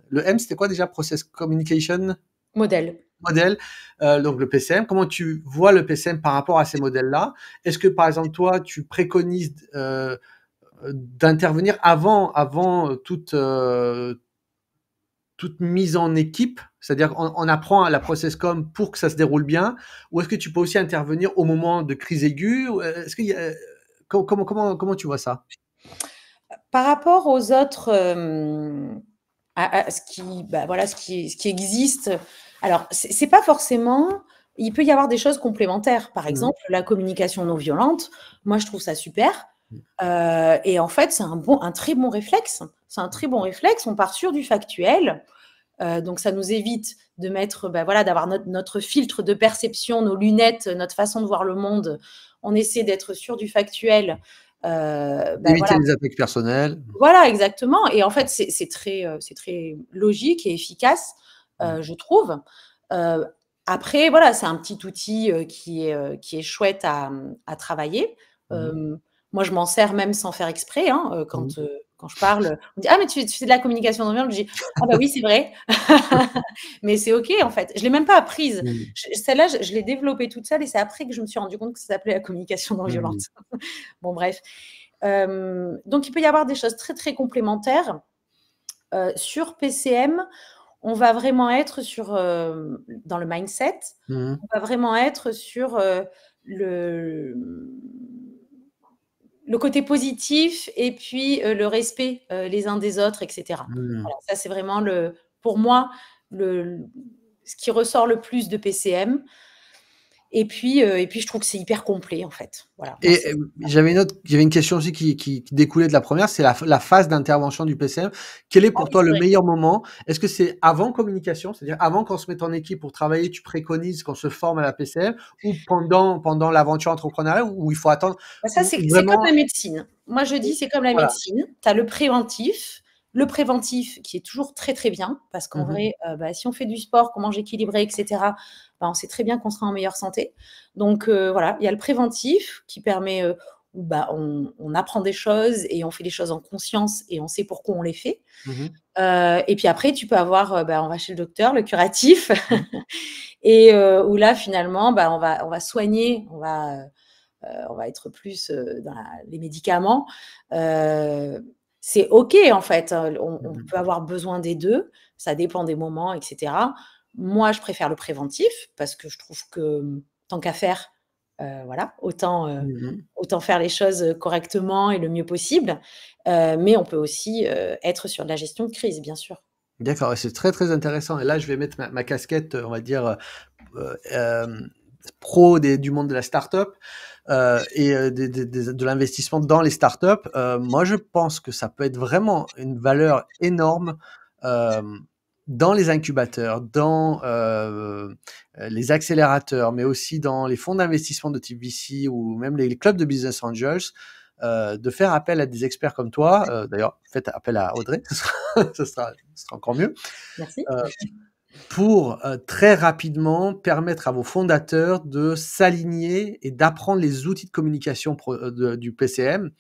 Le M, c'était quoi déjà Process Communication Modèle. Modèle euh, donc le PCM, comment tu vois le PCM par rapport à ces modèles-là Est-ce que, par exemple, toi, tu préconises euh, d'intervenir avant, avant euh, toute, toute mise en équipe c'est-à-dire qu'on apprend à la comme pour que ça se déroule bien, ou est-ce que tu peux aussi intervenir au moment de crise aiguë Est-ce a... comment, comment, comment tu vois ça Par rapport aux autres, à, ce qui, bah, voilà, ce qui, ce qui existe alors, ce n'est pas forcément. Il peut y avoir des choses complémentaires. Par mmh. exemple, la communication non violente. Moi, je trouve ça super. Mmh. Euh, et en fait, c'est un, très bon réflexe. C'est un très bon réflexe. On part sur du factuel. Euh, donc, ça nous évite de mettre, ben voilà, d'avoir notre, filtre de perception, nos lunettes, notre façon de voir le monde. On essaie d'être sur du factuel. Euh, Éviter ben les attaques personnels. Voilà, exactement. Et en fait, c'est euh, très logique et efficace. Mmh. Euh, je trouve. Euh, après, voilà, c'est un petit outil euh, qui, est, qui est chouette à, à travailler. Mmh. Moi, je m'en sers même sans faire exprès. Hein, quand, mmh. quand je parle, on me dit Ah, mais tu, fais de la communication non violente Je dis [laughs] Ah, bah oui, c'est vrai. [laughs] mais c'est OK, en fait. Je ne l'ai même pas apprise. Celle-là, je, l'ai développée toute seule et c'est après que je me suis rendu compte que ça s'appelait la communication non violente. [laughs] bon, bref. donc, il peut y avoir des choses très, très complémentaires. sur PCM, on va vraiment être sur euh, dans le mindset, mmh. on va vraiment être sur euh, le le côté positif et puis euh, le respect les uns des autres, etc. Mmh. ça c'est vraiment le pour moi le ce qui ressort le plus de PCM. Et puis, euh, et puis, je trouve que c'est hyper complet, en fait. et euh, j'avais une, autre, une question aussi qui, découlait de la première, c'est la, phase d'intervention du PCM. Quel est pour ah toi le meilleur moment Est-ce que c'est avant communication, c'est-à-dire avant qu'on se mette en équipe pour travailler, tu préconises qu'on se forme à la PCM, ou pendant, pendant l'aventure entrepreneuriale, où il faut attendre bah, Ça, c'est comme la médecine. Moi, je dis, c'est comme la médecine. Tu as le préventif, le préventif, qui est toujours très très bien, parce qu'en mmh vrai, euh, bah, si on fait du sport, qu'on mange équilibré, etc., bah, on sait très bien qu'on sera en meilleure santé. Donc euh, voilà, il y a le préventif qui permet euh, où bah, on, apprend des choses et on fait des choses en conscience et on sait pourquoi on les fait. Mmh et puis après, tu peux avoir, on va chez le docteur, le curatif, [laughs] et où là, finalement, on, va, on va soigner, on va, on va être plus dans les médicaments c'est OK, en fait. On, mmh peut avoir besoin des deux, ça dépend des moments, etc. Moi, je préfère le préventif parce que je trouve que mmh, tant qu'à faire, voilà, autant, mmh autant faire les choses correctement et le mieux possible. mais on peut aussi être sur de la gestion de crise, bien sûr. D'accord, c'est très très intéressant. Et là, je vais mettre ma, ma casquette, on va dire, euh, pro du monde de la startup euh, et euh, de l'investissement dans les startups, euh, moi je pense que ça peut être vraiment une valeur énorme euh, dans les incubateurs, dans euh, les accélérateurs, mais aussi dans les fonds d'investissement de type VC ou même les clubs de business angels. de faire appel à des experts comme toi. D'ailleurs, faites appel à Audrey, [laughs] ce, sera, encore mieux. Merci pour euh, très rapidement permettre à vos fondateurs de s'aligner et d'apprendre les outils de communication euh, du PCM,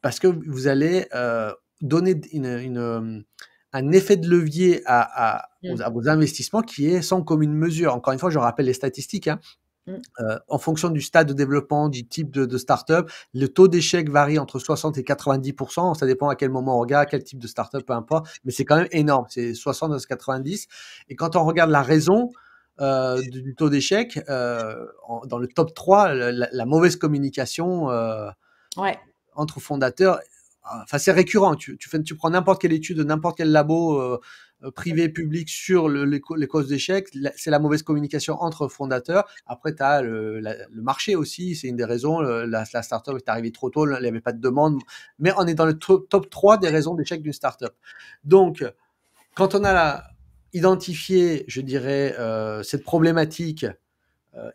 parce que vous allez euh, donner un effet de levier mmh. à, vos investissements qui est sans commune mesure. Encore une fois, je rappelle les statistiques. Hein. Mmh. Euh, en fonction du stade de développement, du type de, de startup, le taux d'échec varie entre 60 et 90 Ça dépend à quel moment on regarde, quel type de startup, peu importe. Mais c'est quand même énorme. C'est 60 à 90. Et quand on regarde la raison, euh, du taux d'échec, euh, dans le top 3, la, mauvaise communication entre fondateurs enfin c'est récurrent. Tu, fais, tu prends n'importe quelle étude, n'importe quel labo euh, euh, privé, public sur les, causes d'échec, c'est la mauvaise communication entre fondateurs. Après, tu as le, marché aussi, c'est une des raisons. Euh, la, la startup est arrivée trop tôt, il n'y avait pas de demande. Mais on est dans le top, 3 des raisons d'échec d'une startup. Donc, quand on a identifié, je dirais, cette problématique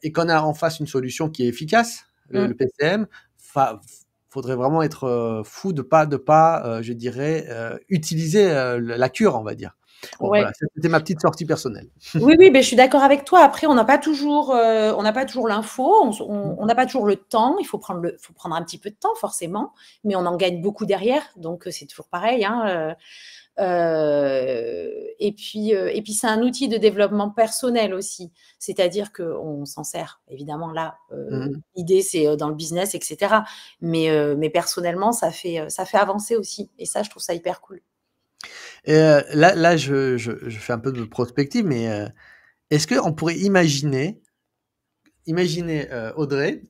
et qu'on a en face une solution qui est efficace, le, PCM, mmh. le PCM, faudrait vraiment être euh, fou de pas de pas, euh, je dirais, euh, utiliser la cure, on va dire. c'était ma petite sortie personnelle. [laughs] Oui, oui, mais ben, je suis d'accord avec toi. Après, on n'a pas toujours, on n'a pas toujours l'info, mm. on n'a pas toujours le temps. Il faut prendre, le, faut prendre un petit peu de temps forcément, mais on en gagne beaucoup derrière. Donc c'est toujours pareil. Hein, euh, et puis, euh, et puis c'est un outil de développement personnel aussi. C'est-à-dire qu'on s'en sert, évidemment, là. Euh, mmh. L'idée, c'est dans le business, etc. Mais, personnellement, ça fait, ça fait avancer aussi. Et ça, je trouve ça hyper cool. là, là je, fais un peu de prospective, mais est-ce qu'on pourrait imaginer, imaginer Audrey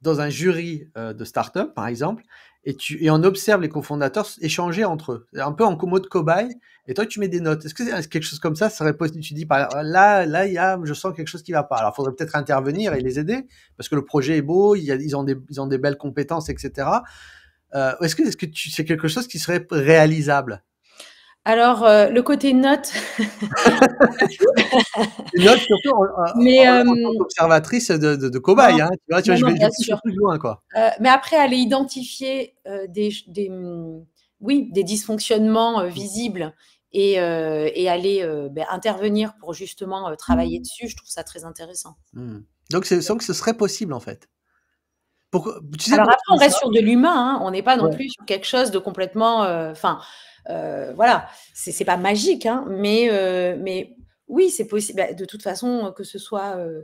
dans un jury de start-up, par exemple, et, tu, et on observe les cofondateurs échanger entre eux, un peu en mode cobaye, et toi tu mets des notes. Est-ce que quelque chose comme ça, serait possible Tu dis là, là, il y a, je sens quelque chose qui va pas. Alors, il faudrait peut-être intervenir et les aider parce que le projet est beau, ils ont des, ils ont des belles compétences, etc. Euh, est-ce que, ce que tu, c'est quelque chose qui serait réalisable alors, euh, le côté note. [laughs] note surtout en, mais, euh, observatrice de, de, cobaye. Hein, tu vois, tu je vais plus loin. Quoi. Euh, mais après, aller identifier des, mm, oui, des dysfonctionnements visibles et, aller ben, intervenir pour justement travailler mmh. dessus, je trouve ça très intéressant. Mmh. Donc, c'est sans que ce serait possible en fait. Pour, Alors après, on reste sur de l'humain, hein, on n'est pas non plus sur quelque chose de complètement. Euh, voilà, c'est pas magique, hein, mais, euh, mais oui, c'est possible. Bah, de toute façon, que ce soit. Euh,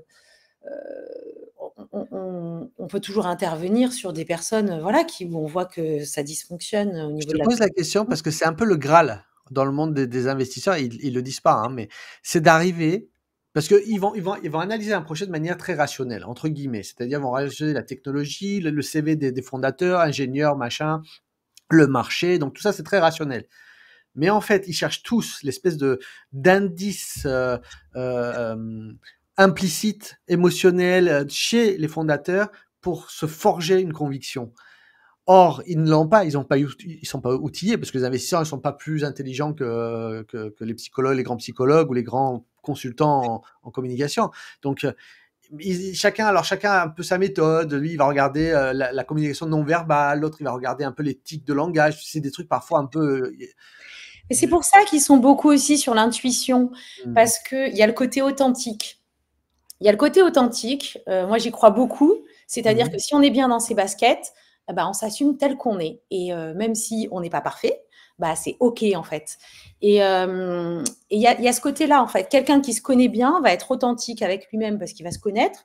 on, peut toujours intervenir sur des personnes voilà, qui, où on voit que ça dysfonctionne au niveau Je te de la... pose la question parce que c'est un peu le Graal dans le monde des, investisseurs, ils le disent pas, hein, mais c'est d'arriver, parce qu'ils vont, ils vont, ils vont analyser un projet de manière très rationnelle, entre guillemets, c'est-à-dire ils vont la technologie, le, CV des, des, fondateurs, ingénieurs, machin, le marché. Donc tout ça, c'est très rationnel. Mais en fait, ils cherchent tous l'espèce de d'indice euh, euh, euh, implicite, émotionnel chez les fondateurs pour se forger une conviction. Or, ils ne l'ont pas, ils ne sont pas outillés parce que les investisseurs ne sont pas plus intelligents que, que, les psychologues, les grands psychologues ou les grands consultants en, en communication. Donc, chacun, alors chacun a un peu sa méthode. Lui, il va regarder euh, la, communication non verbale. L'autre, il va regarder un peu les tics de langage. C'est des trucs parfois un peu. Euh, Et c'est pour ça qu'ils sont beaucoup aussi sur l'intuition, hmm. parce qu'il y a le côté authentique. Il y a le côté authentique. Euh, moi, j'y crois beaucoup. C'est-à-dire hmm. que si on est bien dans ses baskets, eh ben, on s'assume tel qu'on est. Et même si on n'est pas parfait, bah, c'est OK en fait. Et il euh, y, a, y, a, ce côté-là en fait. Quelqu'un qui se connaît bien va être authentique avec lui-même parce qu'il va se connaître.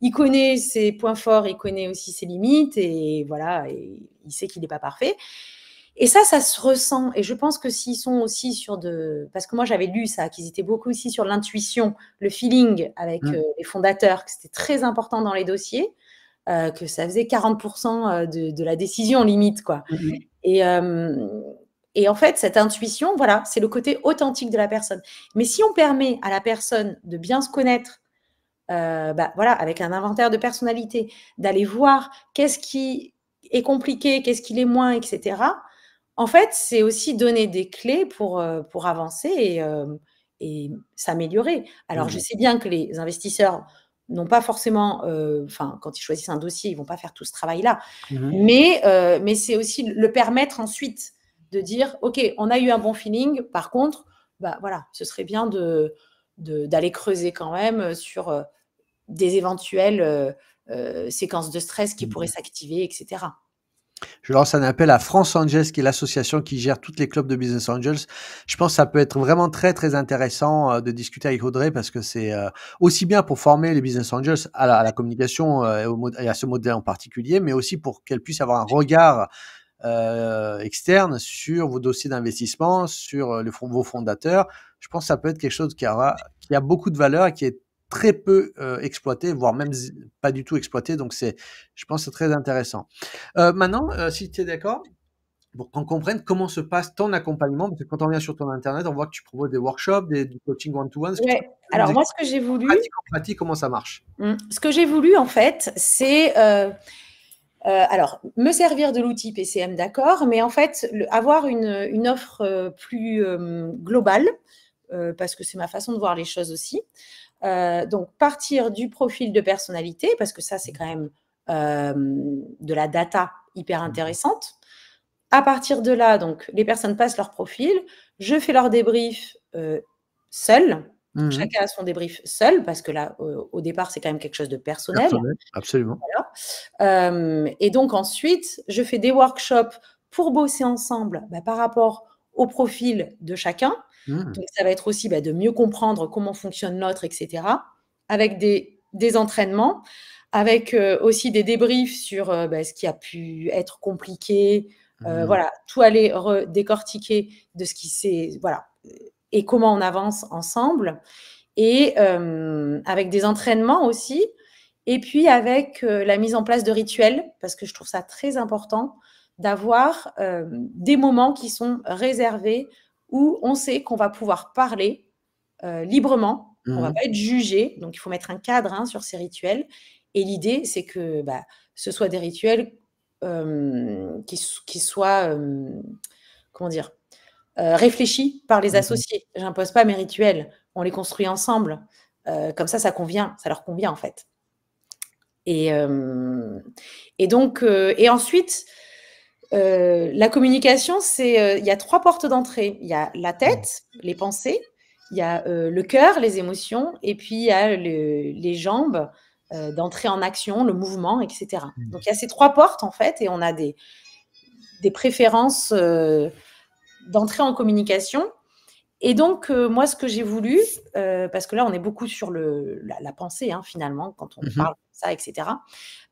Il connaît ses points forts, il connaît aussi ses limites et voilà, et il sait qu'il n'est pas parfait. Et ça, ça se ressent. Et je pense que s'ils sont aussi sur de. Parce que moi, j'avais lu ça, qu'ils étaient beaucoup aussi sur l'intuition, le feeling avec mm. euh, les fondateurs, que c'était très important dans les dossiers, euh, que ça faisait 40% de, la décision limite, quoi. Mm, mm. Et, et en fait, cette intuition, voilà, c'est le côté authentique de la personne. Mais si on permet à la personne de bien se connaître, euh, bah, voilà, avec un inventaire de personnalité, d'aller voir qu'est-ce qui est compliqué, qu'est-ce qui l'est moins, etc. En fait, c'est aussi donner des clés pour, euh, pour avancer et, euh, s'améliorer. Alors, mmh. je sais bien que les investisseurs n'ont pas forcément, enfin, quand ils choisissent un dossier, ils vont pas faire tout ce travail-là, mmh mais, mais c'est aussi le permettre ensuite de dire, OK, on a eu un bon feeling, par contre, bah, voilà, ce serait bien de, d'aller creuser quand même sur euh, des éventuelles euh, euh, séquences de stress qui pourraient mmh. s'activer, etc. Je lance un appel à France Angels, qui est l'association qui gère toutes les clubs de Business Angels. Je pense que ça peut être vraiment très, très intéressant de discuter avec Audrey parce que c'est aussi bien pour former les Business Angels à la, communication et, à ce modèle en particulier, mais aussi pour qu'elles puissent avoir un regard euh, externe sur vos dossiers d'investissement, sur euh, vos fondateurs. Je pense que ça peut être quelque chose qui, a beaucoup de valeur et qui est très peu euh, exploité, voire même pas du tout exploité. Donc, c'est, je pense, c'est très intéressant. maintenant, si tu es d'accord, pour qu'on comprenne comment se passe ton accompagnement. Parce que quand on vient sur ton internet, on voit que tu proposes des workshops, des, du coaching one-to-one. Alors moi, ce que j'ai voulu, pratique, pratique, comment ça marche mmh. Ce que j'ai voulu en fait, c'est euh, alors, me servir de l'outil PCM, d'accord, mais en fait, avoir une, offre euh, plus euh, globale, parce que c'est ma façon de voir les choses aussi. donc, partir du profil de personnalité, parce que ça, c'est quand même de la data hyper mmh. intéressante. À partir de là, donc, les personnes passent leur profil, je fais leur débrief seul, Mmh chacun a son débrief seul, parce que là, au départ, c'est quand même quelque chose de personnel. personnel absolument. et donc ensuite, je fais des workshops pour bosser ensemble bah, par rapport au profil de chacun. Mmh. Donc ça va être aussi bah, de mieux comprendre comment fonctionne l'autre, etc. Avec des, des entraînements, avec euh, aussi des débriefs sur euh, bah, ce qui a pu être compliqué. Euh, mmh voilà, tout aller décortiquer de ce qui s'est... Voilà et comment on avance ensemble, et euh, avec des entraînements aussi, et puis avec euh, la mise en place de rituels, parce que je trouve ça très important d'avoir euh, des moments qui sont réservés où on sait qu'on va pouvoir parler librement, on va mmh. pas être jugé, donc il faut mettre un cadre hein, sur ces rituels. Et l'idée, c'est que bah, ce soit des rituels qui soient, comment dire, euh, réfléchi par les mhm. associés. Je n'impose pas mes rituels, on les construit ensemble. Euh, comme ça, ça convient, ça leur convient en fait. Et, euh, donc, et ensuite, la communication, c'est il y a trois portes d'entrée. Il y a la tête, mhm. les pensées, il y a le cœur, les émotions, et puis il y a les jambes d'entrée en action, le mouvement, etc. Mhm. Donc il y a ces trois portes en fait, et on a des, des préférences d'entrer en communication. Et donc, euh, moi, ce que j'ai voulu, euh, parce que là, on est beaucoup sur le, la, pensée, hein, finalement, quand on mhm. parle de ça, etc.,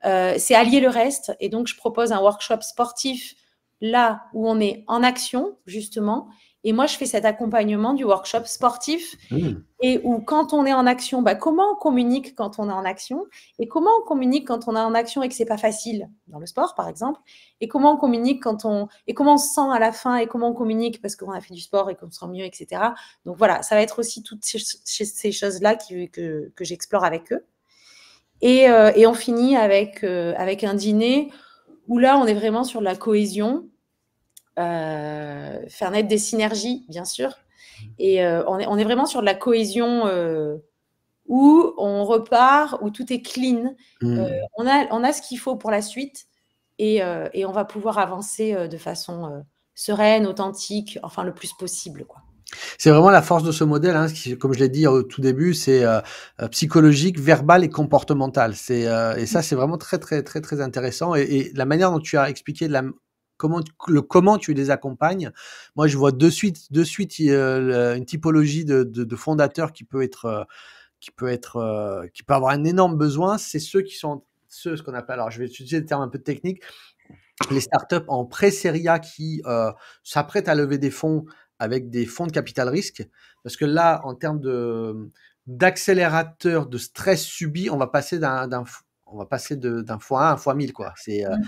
euh, c'est allier le reste. Et donc, je propose un workshop sportif là où on est en action, justement, et moi, je fais cet accompagnement du workshop sportif mmh. et où quand on est en action, bah, comment on communique quand on est en action et comment on communique quand on est en action et que c'est pas facile dans le sport, par exemple, et comment on communique quand on et comment on se sent à la fin et comment on communique parce qu'on a fait du sport et qu'on se sent mieux, etc. Donc voilà, ça va être aussi toutes ces, choses-là qui, que, que j'explore avec eux. Et, euh, et on finit avec, euh, avec un dîner où là, on est vraiment sur la cohésion, euh, faire naître des synergies, bien sûr. Mmh. Et euh, on, est, on, est, vraiment sur de la cohésion euh, où on repart, où tout est clean. Mmh. on, a, on a ce qu'il faut pour la suite et, et on va pouvoir avancer de façon sereine, authentique, enfin le plus possible. Quoi. C'est vraiment la force de ce modèle, hein, comme je l'ai dit au tout début, c'est psychologique, verbal et comportemental. C'est et ça, mmh. c'est vraiment très très très très intéressant. Et, et, la manière dont tu as expliqué de la comment, le comment tu les accompagnes. Moi, je vois de suite, de suite une typologie de, fondateurs qui peut être, euh, qui peut être, euh, qui peut avoir un énorme besoin. C'est ceux qui sont ceux, ce qu'on appelle, alors je vais utiliser le termes un peu technique, les startups en pré-série A qui euh, s'apprêtent à lever des fonds avec des fonds de capital risque, parce que là, en termes de d'accélérateur de stress subi, on va passer d'un on va passer d'un fois 1 à un fois 1000 quoi. C'est mmh.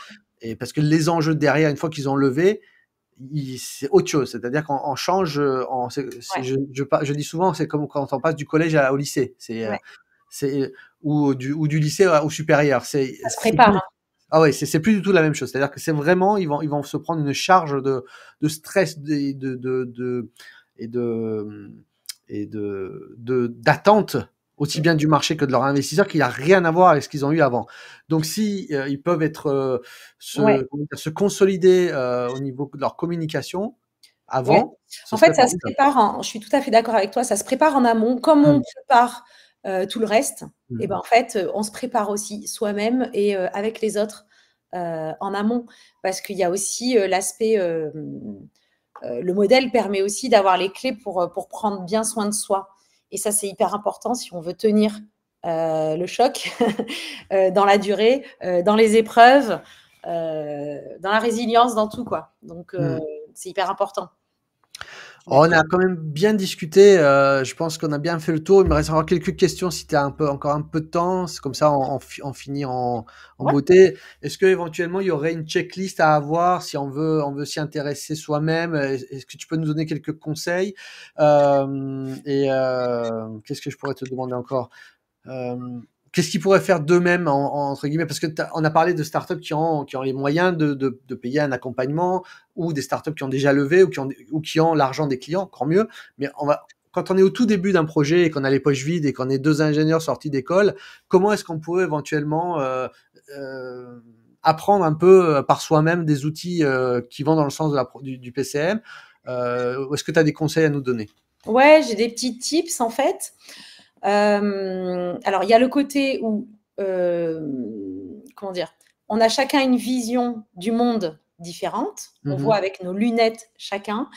Et parce que les enjeux derrière, une fois qu'ils ont levé, c'est autre chose. C'est-à-dire qu'on change, euh, je, dis souvent, c'est comme quand on passe du collège au lycée. Euh, c'est. ou du, ou du lycée au supérieur. C'est, Ça se prépare. Hein. Ah oui, c'est plus du tout la même chose. C'est-à-dire que c'est vraiment, ils vont, ils vont se prendre une charge de, de stress de, de, de, de et de de d'attente aussi bien du marché que de leurs investisseurs, qui n'a rien à voir avec ce qu'ils ont eu avant. Donc, si euh, ils peuvent être euh, se, consolider euh, au niveau de leur communication avant. En fait, ça se prépare. je suis tout à fait d'accord avec toi. Ça se prépare en amont, comme on mmh. prépare tout le reste. Mmh. Et eh ben, en fait, on se prépare aussi soi-même et avec les autres en amont, parce qu'il y a aussi l'aspect. le modèle permet aussi d'avoir les clés pour, pour prendre bien soin de soi. Et ça, c'est hyper important si on veut tenir euh, le choc [laughs] euh, dans la durée, euh, dans les épreuves, dans la résilience, dans tout. quoi. Donc, mm. c'est hyper important. On a quand même bien discuté. Euh, je pense qu'on a bien fait le tour. Il me reste encore quelques questions si tu as un peu, encore un peu de temps. C'est Comme ça, on, finit en, beauté. Est-ce qu'éventuellement, il y aurait une checklist à avoir si on veut, s'y intéresser soi-même Est-ce que tu peux nous donner quelques conseils euh, Et euh, qu'est-ce que je pourrais te demander encore qu'est-ce qu'ils pourraient faire d'eux-mêmes entre guillemets Parce que on a parlé de startups qui ont qui ont les moyens de, payer un accompagnement ou des startups qui ont déjà levé ou qui ont l'argent des clients, encore mieux. Mais on va quand on est au tout début d'un projet et qu'on a les poches vides et qu'on est deux ingénieurs sortis d'école, comment est-ce qu'on pourrait éventuellement euh, euh, apprendre un peu euh, par soi-même des outils qui vont dans le sens de la, du, du PCM Est-ce que tu as des conseils à nous donner Ouais, j'ai des petits tips en fait. Euh, alors, il y a le côté où, euh, comment dire, on a chacun une vision du monde différente. On mhm. voit avec nos lunettes chacun.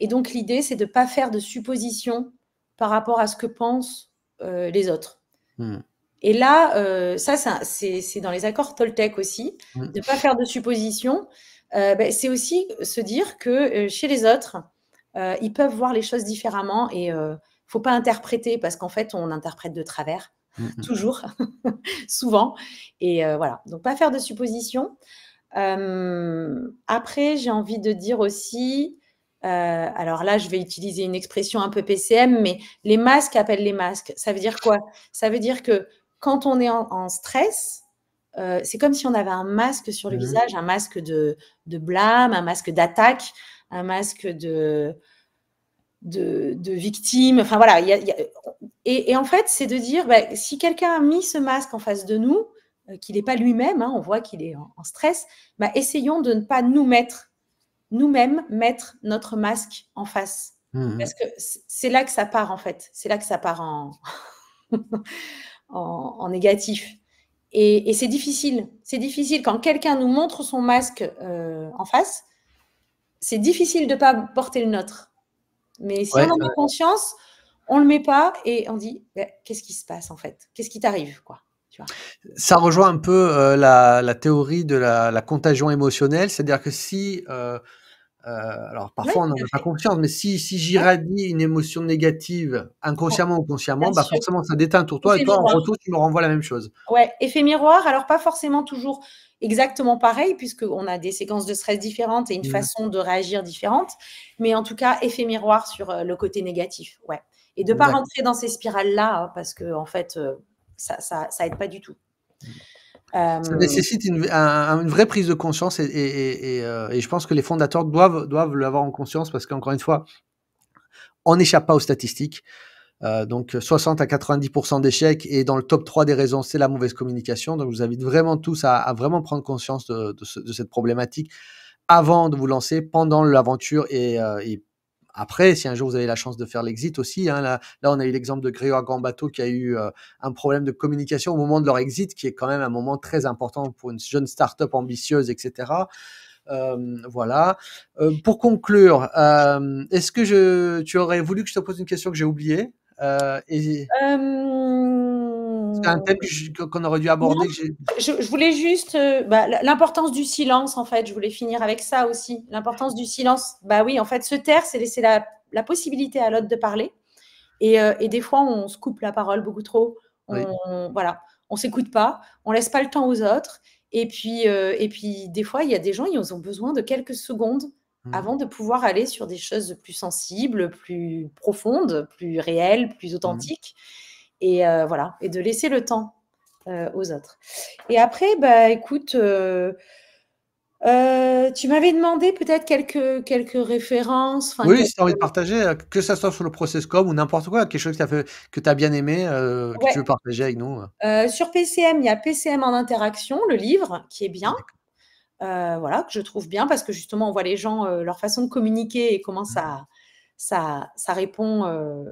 Et donc, l'idée, c'est de ne pas faire de suppositions par rapport à ce que pensent euh, les autres. Hmm. Et là, ça, c'est dans les accords Toltec aussi, hmm. de ne pas faire de suppositions. Ben, c'est aussi se dire que chez les autres, ils peuvent voir les choses différemment et faut pas interpréter parce qu'en fait, on interprète de travers, mmh, mmh. toujours, [laughs] souvent. Et euh, voilà, donc pas faire de suppositions. Euh, après, j'ai envie de dire aussi, euh, alors là, je vais utiliser une expression un peu PCM, mais les masques appellent les masques. Ça veut dire quoi Ça veut dire que quand on est en, stress, c'est comme si on avait un masque sur le mmh visage, un masque de, blâme, un masque d'attaque, un masque de, de, victimes. Enfin voilà. Et, en fait, c'est de dire bah, si quelqu'un a mis ce masque en face de nous, euh, qu'il n'est pas lui-même, hein, on voit qu'il est en, stress, bah, essayons de ne pas nous mettre, nous-mêmes, mettre notre masque en face. Mhm. Parce que c'est là que ça part en fait. C'est là que ça part en, [laughs] en, négatif. Et, c'est difficile. C'est difficile quand quelqu'un nous montre son masque euh, en face. C'est difficile de ne pas porter le nôtre. Mais si on en a conscience, on le met pas et on dit bah, qu'est-ce qui se passe en fait Qu'est-ce qui t'arrive quoi tu Ça rejoint un peu euh, la, théorie de la, contagion émotionnelle, c'est-à-dire que si euh, euh, alors parfois on n'en a pas conscience, mais si, si j'irradie une émotion négative inconsciemment ou consciemment, bah forcément ça déteint autour toi et toi en retour tu me renvoies la même chose. Ouais, effet miroir, alors pas forcément toujours exactement pareil, puisqu'on a des séquences de stress différentes et une mmh. façon de réagir différente. Mais en tout cas, effet miroir sur euh, le côté négatif. Ouais. Et de ne pas rentrer dans ces spirales-là, hein, parce que en fait, euh, ça, ça, aide pas du tout. Ça euh, nécessite une, vraie prise de conscience et, je pense que les fondateurs doivent, doivent l'avoir en conscience parce qu'encore une fois, on n'échappe pas aux statistiques. Euh, donc 60 euh, à 90% d'échecs et dans le top 3 des raisons, c'est la mauvaise communication. Donc je vous invite vraiment tous à, vraiment prendre conscience de, cette problématique avant de vous lancer, pendant l'aventure euh, et, après, si un jour vous avez la chance de faire l'exit aussi. Hein. là, on a eu l'exemple de Grégoire Gambato qui a eu un problème de communication au moment de leur exit, qui est quand même un moment très important pour une jeune start-up ambitieuse, etc. voilà. pour conclure, est-ce que tu aurais voulu que je te pose une question que j'ai oubliée euh, c'est un euh, thème qu'on aurait dû aborder. je, voulais juste euh, bah, l'importance du silence en fait. Je voulais finir avec ça aussi. L'importance du silence. Bah oui, en fait, se taire, c'est laisser la, possibilité à l'autre de parler. Et, des fois, on se coupe la parole beaucoup trop. voilà, on s'écoute pas. On laisse pas le temps aux autres. Et puis, et puis, des fois, il y a des gens, ils ont besoin de quelques secondes Mmh. avant de pouvoir aller sur des choses plus sensibles, plus profondes, plus réelles, plus mmh. authentiques. Et euh, voilà, et de laisser le temps euh, aux autres. Et après, bah, écoute, euh, tu m'avais demandé peut-être quelques, quelques références. Oui, si tu as envie de partager, que ça soit sur le process comme ou n'importe quoi, quelque chose que tu as, bien aimé, que tu veux partager avec nous. sur PCM, il y a PCM en interaction, le livre, qui est bien. Euh, voilà, que je trouve bien parce que justement, on voit les gens, euh, leur façon de communiquer et comment mm. ça, ça, répond, euh,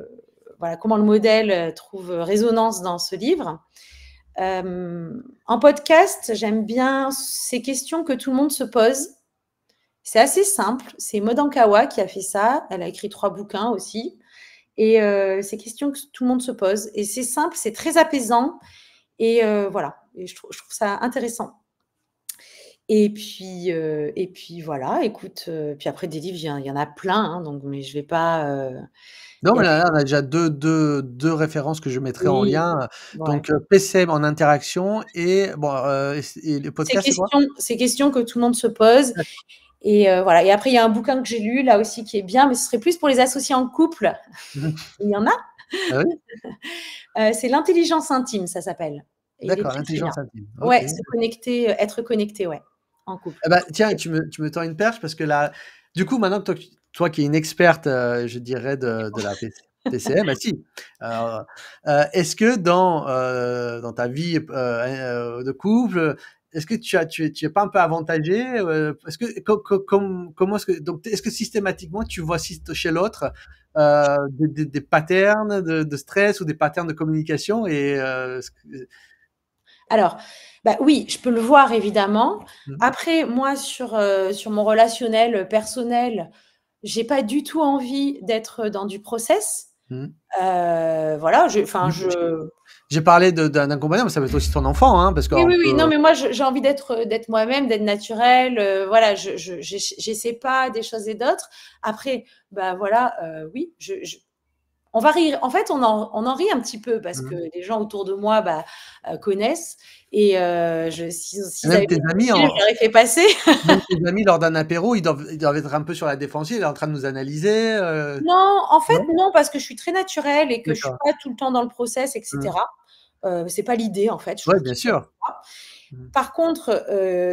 voilà, comment le modèle trouve résonance dans ce livre. en podcast, j'aime bien ces questions que tout le monde se pose. C'est assez simple. C'est Modankawa qui a fait ça. Elle a écrit trois bouquins aussi. Et ces questions que tout le monde se pose. Et c'est simple, c'est très apaisant. Et voilà, et je trouve ça intéressant. Et puis, et puis voilà, écoute, puis après des livres, il y, en a plein, hein, donc, mais je ne vais pas. Non, mais là, on a déjà deux, deux, références que je mettrai en lien. Donc, PC PCM en interaction et, bon, c'est questions, que tout le monde se pose. Et voilà. Et après, il y a un bouquin que j'ai lu là aussi qui est bien, mais ce serait plus pour les associés en couple. Mmh. [laughs] Il y en a. Ah [laughs] c'est l'intelligence intime, ça s'appelle. d'accord, l'intelligence intime. Oui, « se connecter, être connecté, ouais couple. Eh ben, tiens, tu me, tu me tends une perche parce que là, du coup, maintenant, toi, toi qui es une experte, euh, je dirais, de, la TCM, ah, si. Euh, est-ce que dans, euh, dans ta vie de couple, est-ce que tu as tu, tu es pas un peu avantagé Est-ce que comment est-ce que donc est-ce que systématiquement tu vois chez l'autre des, des, patterns de, stress ou des patterns de communication et alors, bah oui, je peux le voir évidemment. Mmh. Après, moi, sur, euh, sur mon relationnel personnel, j'ai pas du tout envie d'être dans du process. Mmh. Euh, voilà, enfin, mmh, je. J'ai parlé d'un compagnon, mais ça peut être aussi ton enfant, hein, parce que. Oui, oui, oui, non, mais moi, j'ai envie d'être d'être moi-même, d'être naturel. Euh, voilà, je j'essaie pas des choses et d'autres. Après, bah voilà, oui, je, on va rire. En fait, on en, rit un petit peu parce que mmh. les gens autour de moi bah, euh, connaissent. Et euh, je, si, amis, en... fait passer. [laughs] même tes amis, lors d'un apéro, ils doivent, être un peu sur la défensive, ils sont en train de nous analyser. Euh. Non, en fait, non. parce que je suis très naturelle et que je suis pas tout le temps dans le process, etc. Ce n'est pas l'idée, en fait. Oui, bien sûr. Mmh. Par contre,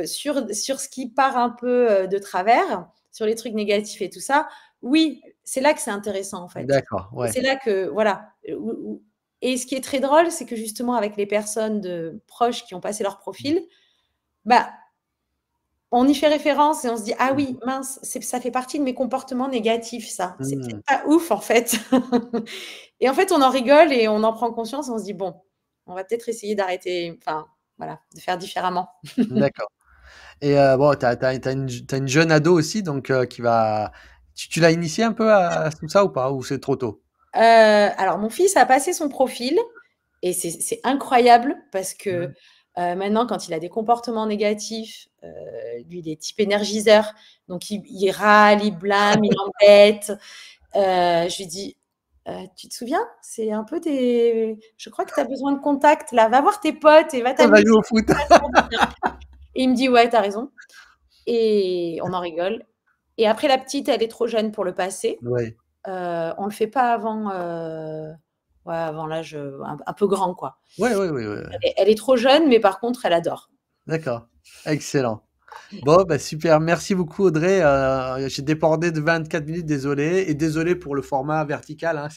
sur, sur ce qui part un peu de travers, sur les trucs négatifs et tout ça, oui, c'est là que c'est intéressant en fait. D'accord. C'est là que voilà. Et ce qui est très drôle, c'est que justement avec les personnes proches qui ont passé leur profil, mmh. bah on y fait référence et on se dit ah mmh. oui mince ça fait partie de mes comportements négatifs ça c'est mmh. peut pas ouf en fait [laughs] et en fait on en rigole et on en prend conscience on se dit bon on va peut-être essayer d'arrêter enfin voilà de faire différemment [laughs] d'accord et euh, bon tu as, une jeune ado aussi donc euh, qui va tu, l'as initié un peu à, tout ça ou pas Ou c'est trop tôt euh, Alors, mon fils a passé son profil et c'est incroyable parce que euh, maintenant, quand il a des comportements négatifs, euh, lui, il est type énergiseur. Donc, il, râle, il blâme, il [laughs] embête. je lui dis tu te souviens C'est un peu des. Je crois que tu as besoin de contact là. Va voir tes potes et va t'amuser. au foot. [laughs] et il me dit Ouais, t'as raison. Et on en rigole. Et après, la petite, elle est trop jeune pour le passer. Euh, on ne le fait pas avant, euh, avant l'âge euh, un, peu grand, quoi. Oui, oui, oui. Elle, est trop jeune, mais par contre, elle adore. D'accord. Excellent. Bon, bah, super. Merci beaucoup, Audrey. J'ai débordé de 24 minutes, désolé. Et désolé pour le format vertical. Hein,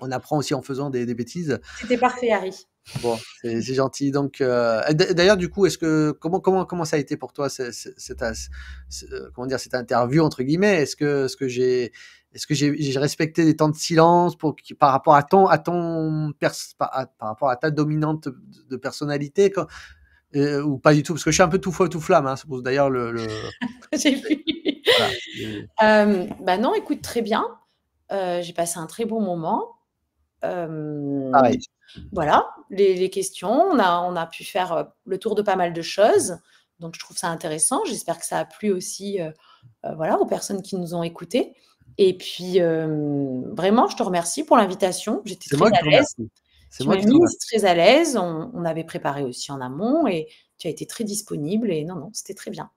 on apprend aussi en faisant des, des bêtises. C'était parfait, Harry. Bon, c'est gentil. Donc, euh, d'ailleurs, du coup, est-ce que comment comment comment ça a été pour toi cette, cette, cette comment dire cette interview entre guillemets Est-ce que ce que j'ai est-ce que j'ai respecté des temps de silence pour par rapport à ton à ton par, rapport à ta dominante de personnalité quand, euh, ou pas du tout parce que je suis un peu tout feu tout flamme. Hein, d'ailleurs le. le... [laughs] j'ai vu. Euh, bah non, écoute très bien. Euh, j'ai passé un très bon moment. Euh... Voilà, les, questions. On a, on a, pu faire euh, le tour de pas mal de choses. Donc, je trouve ça intéressant. J'espère que ça a plu aussi euh, euh, voilà, aux personnes qui nous ont écoutés. Et puis, vraiment, je te remercie pour l'invitation. J'étais très, à l'aise. C'est moi très à l'aise. On, avait préparé aussi en amont et tu as été très disponible. Et non, non, c'était très bien.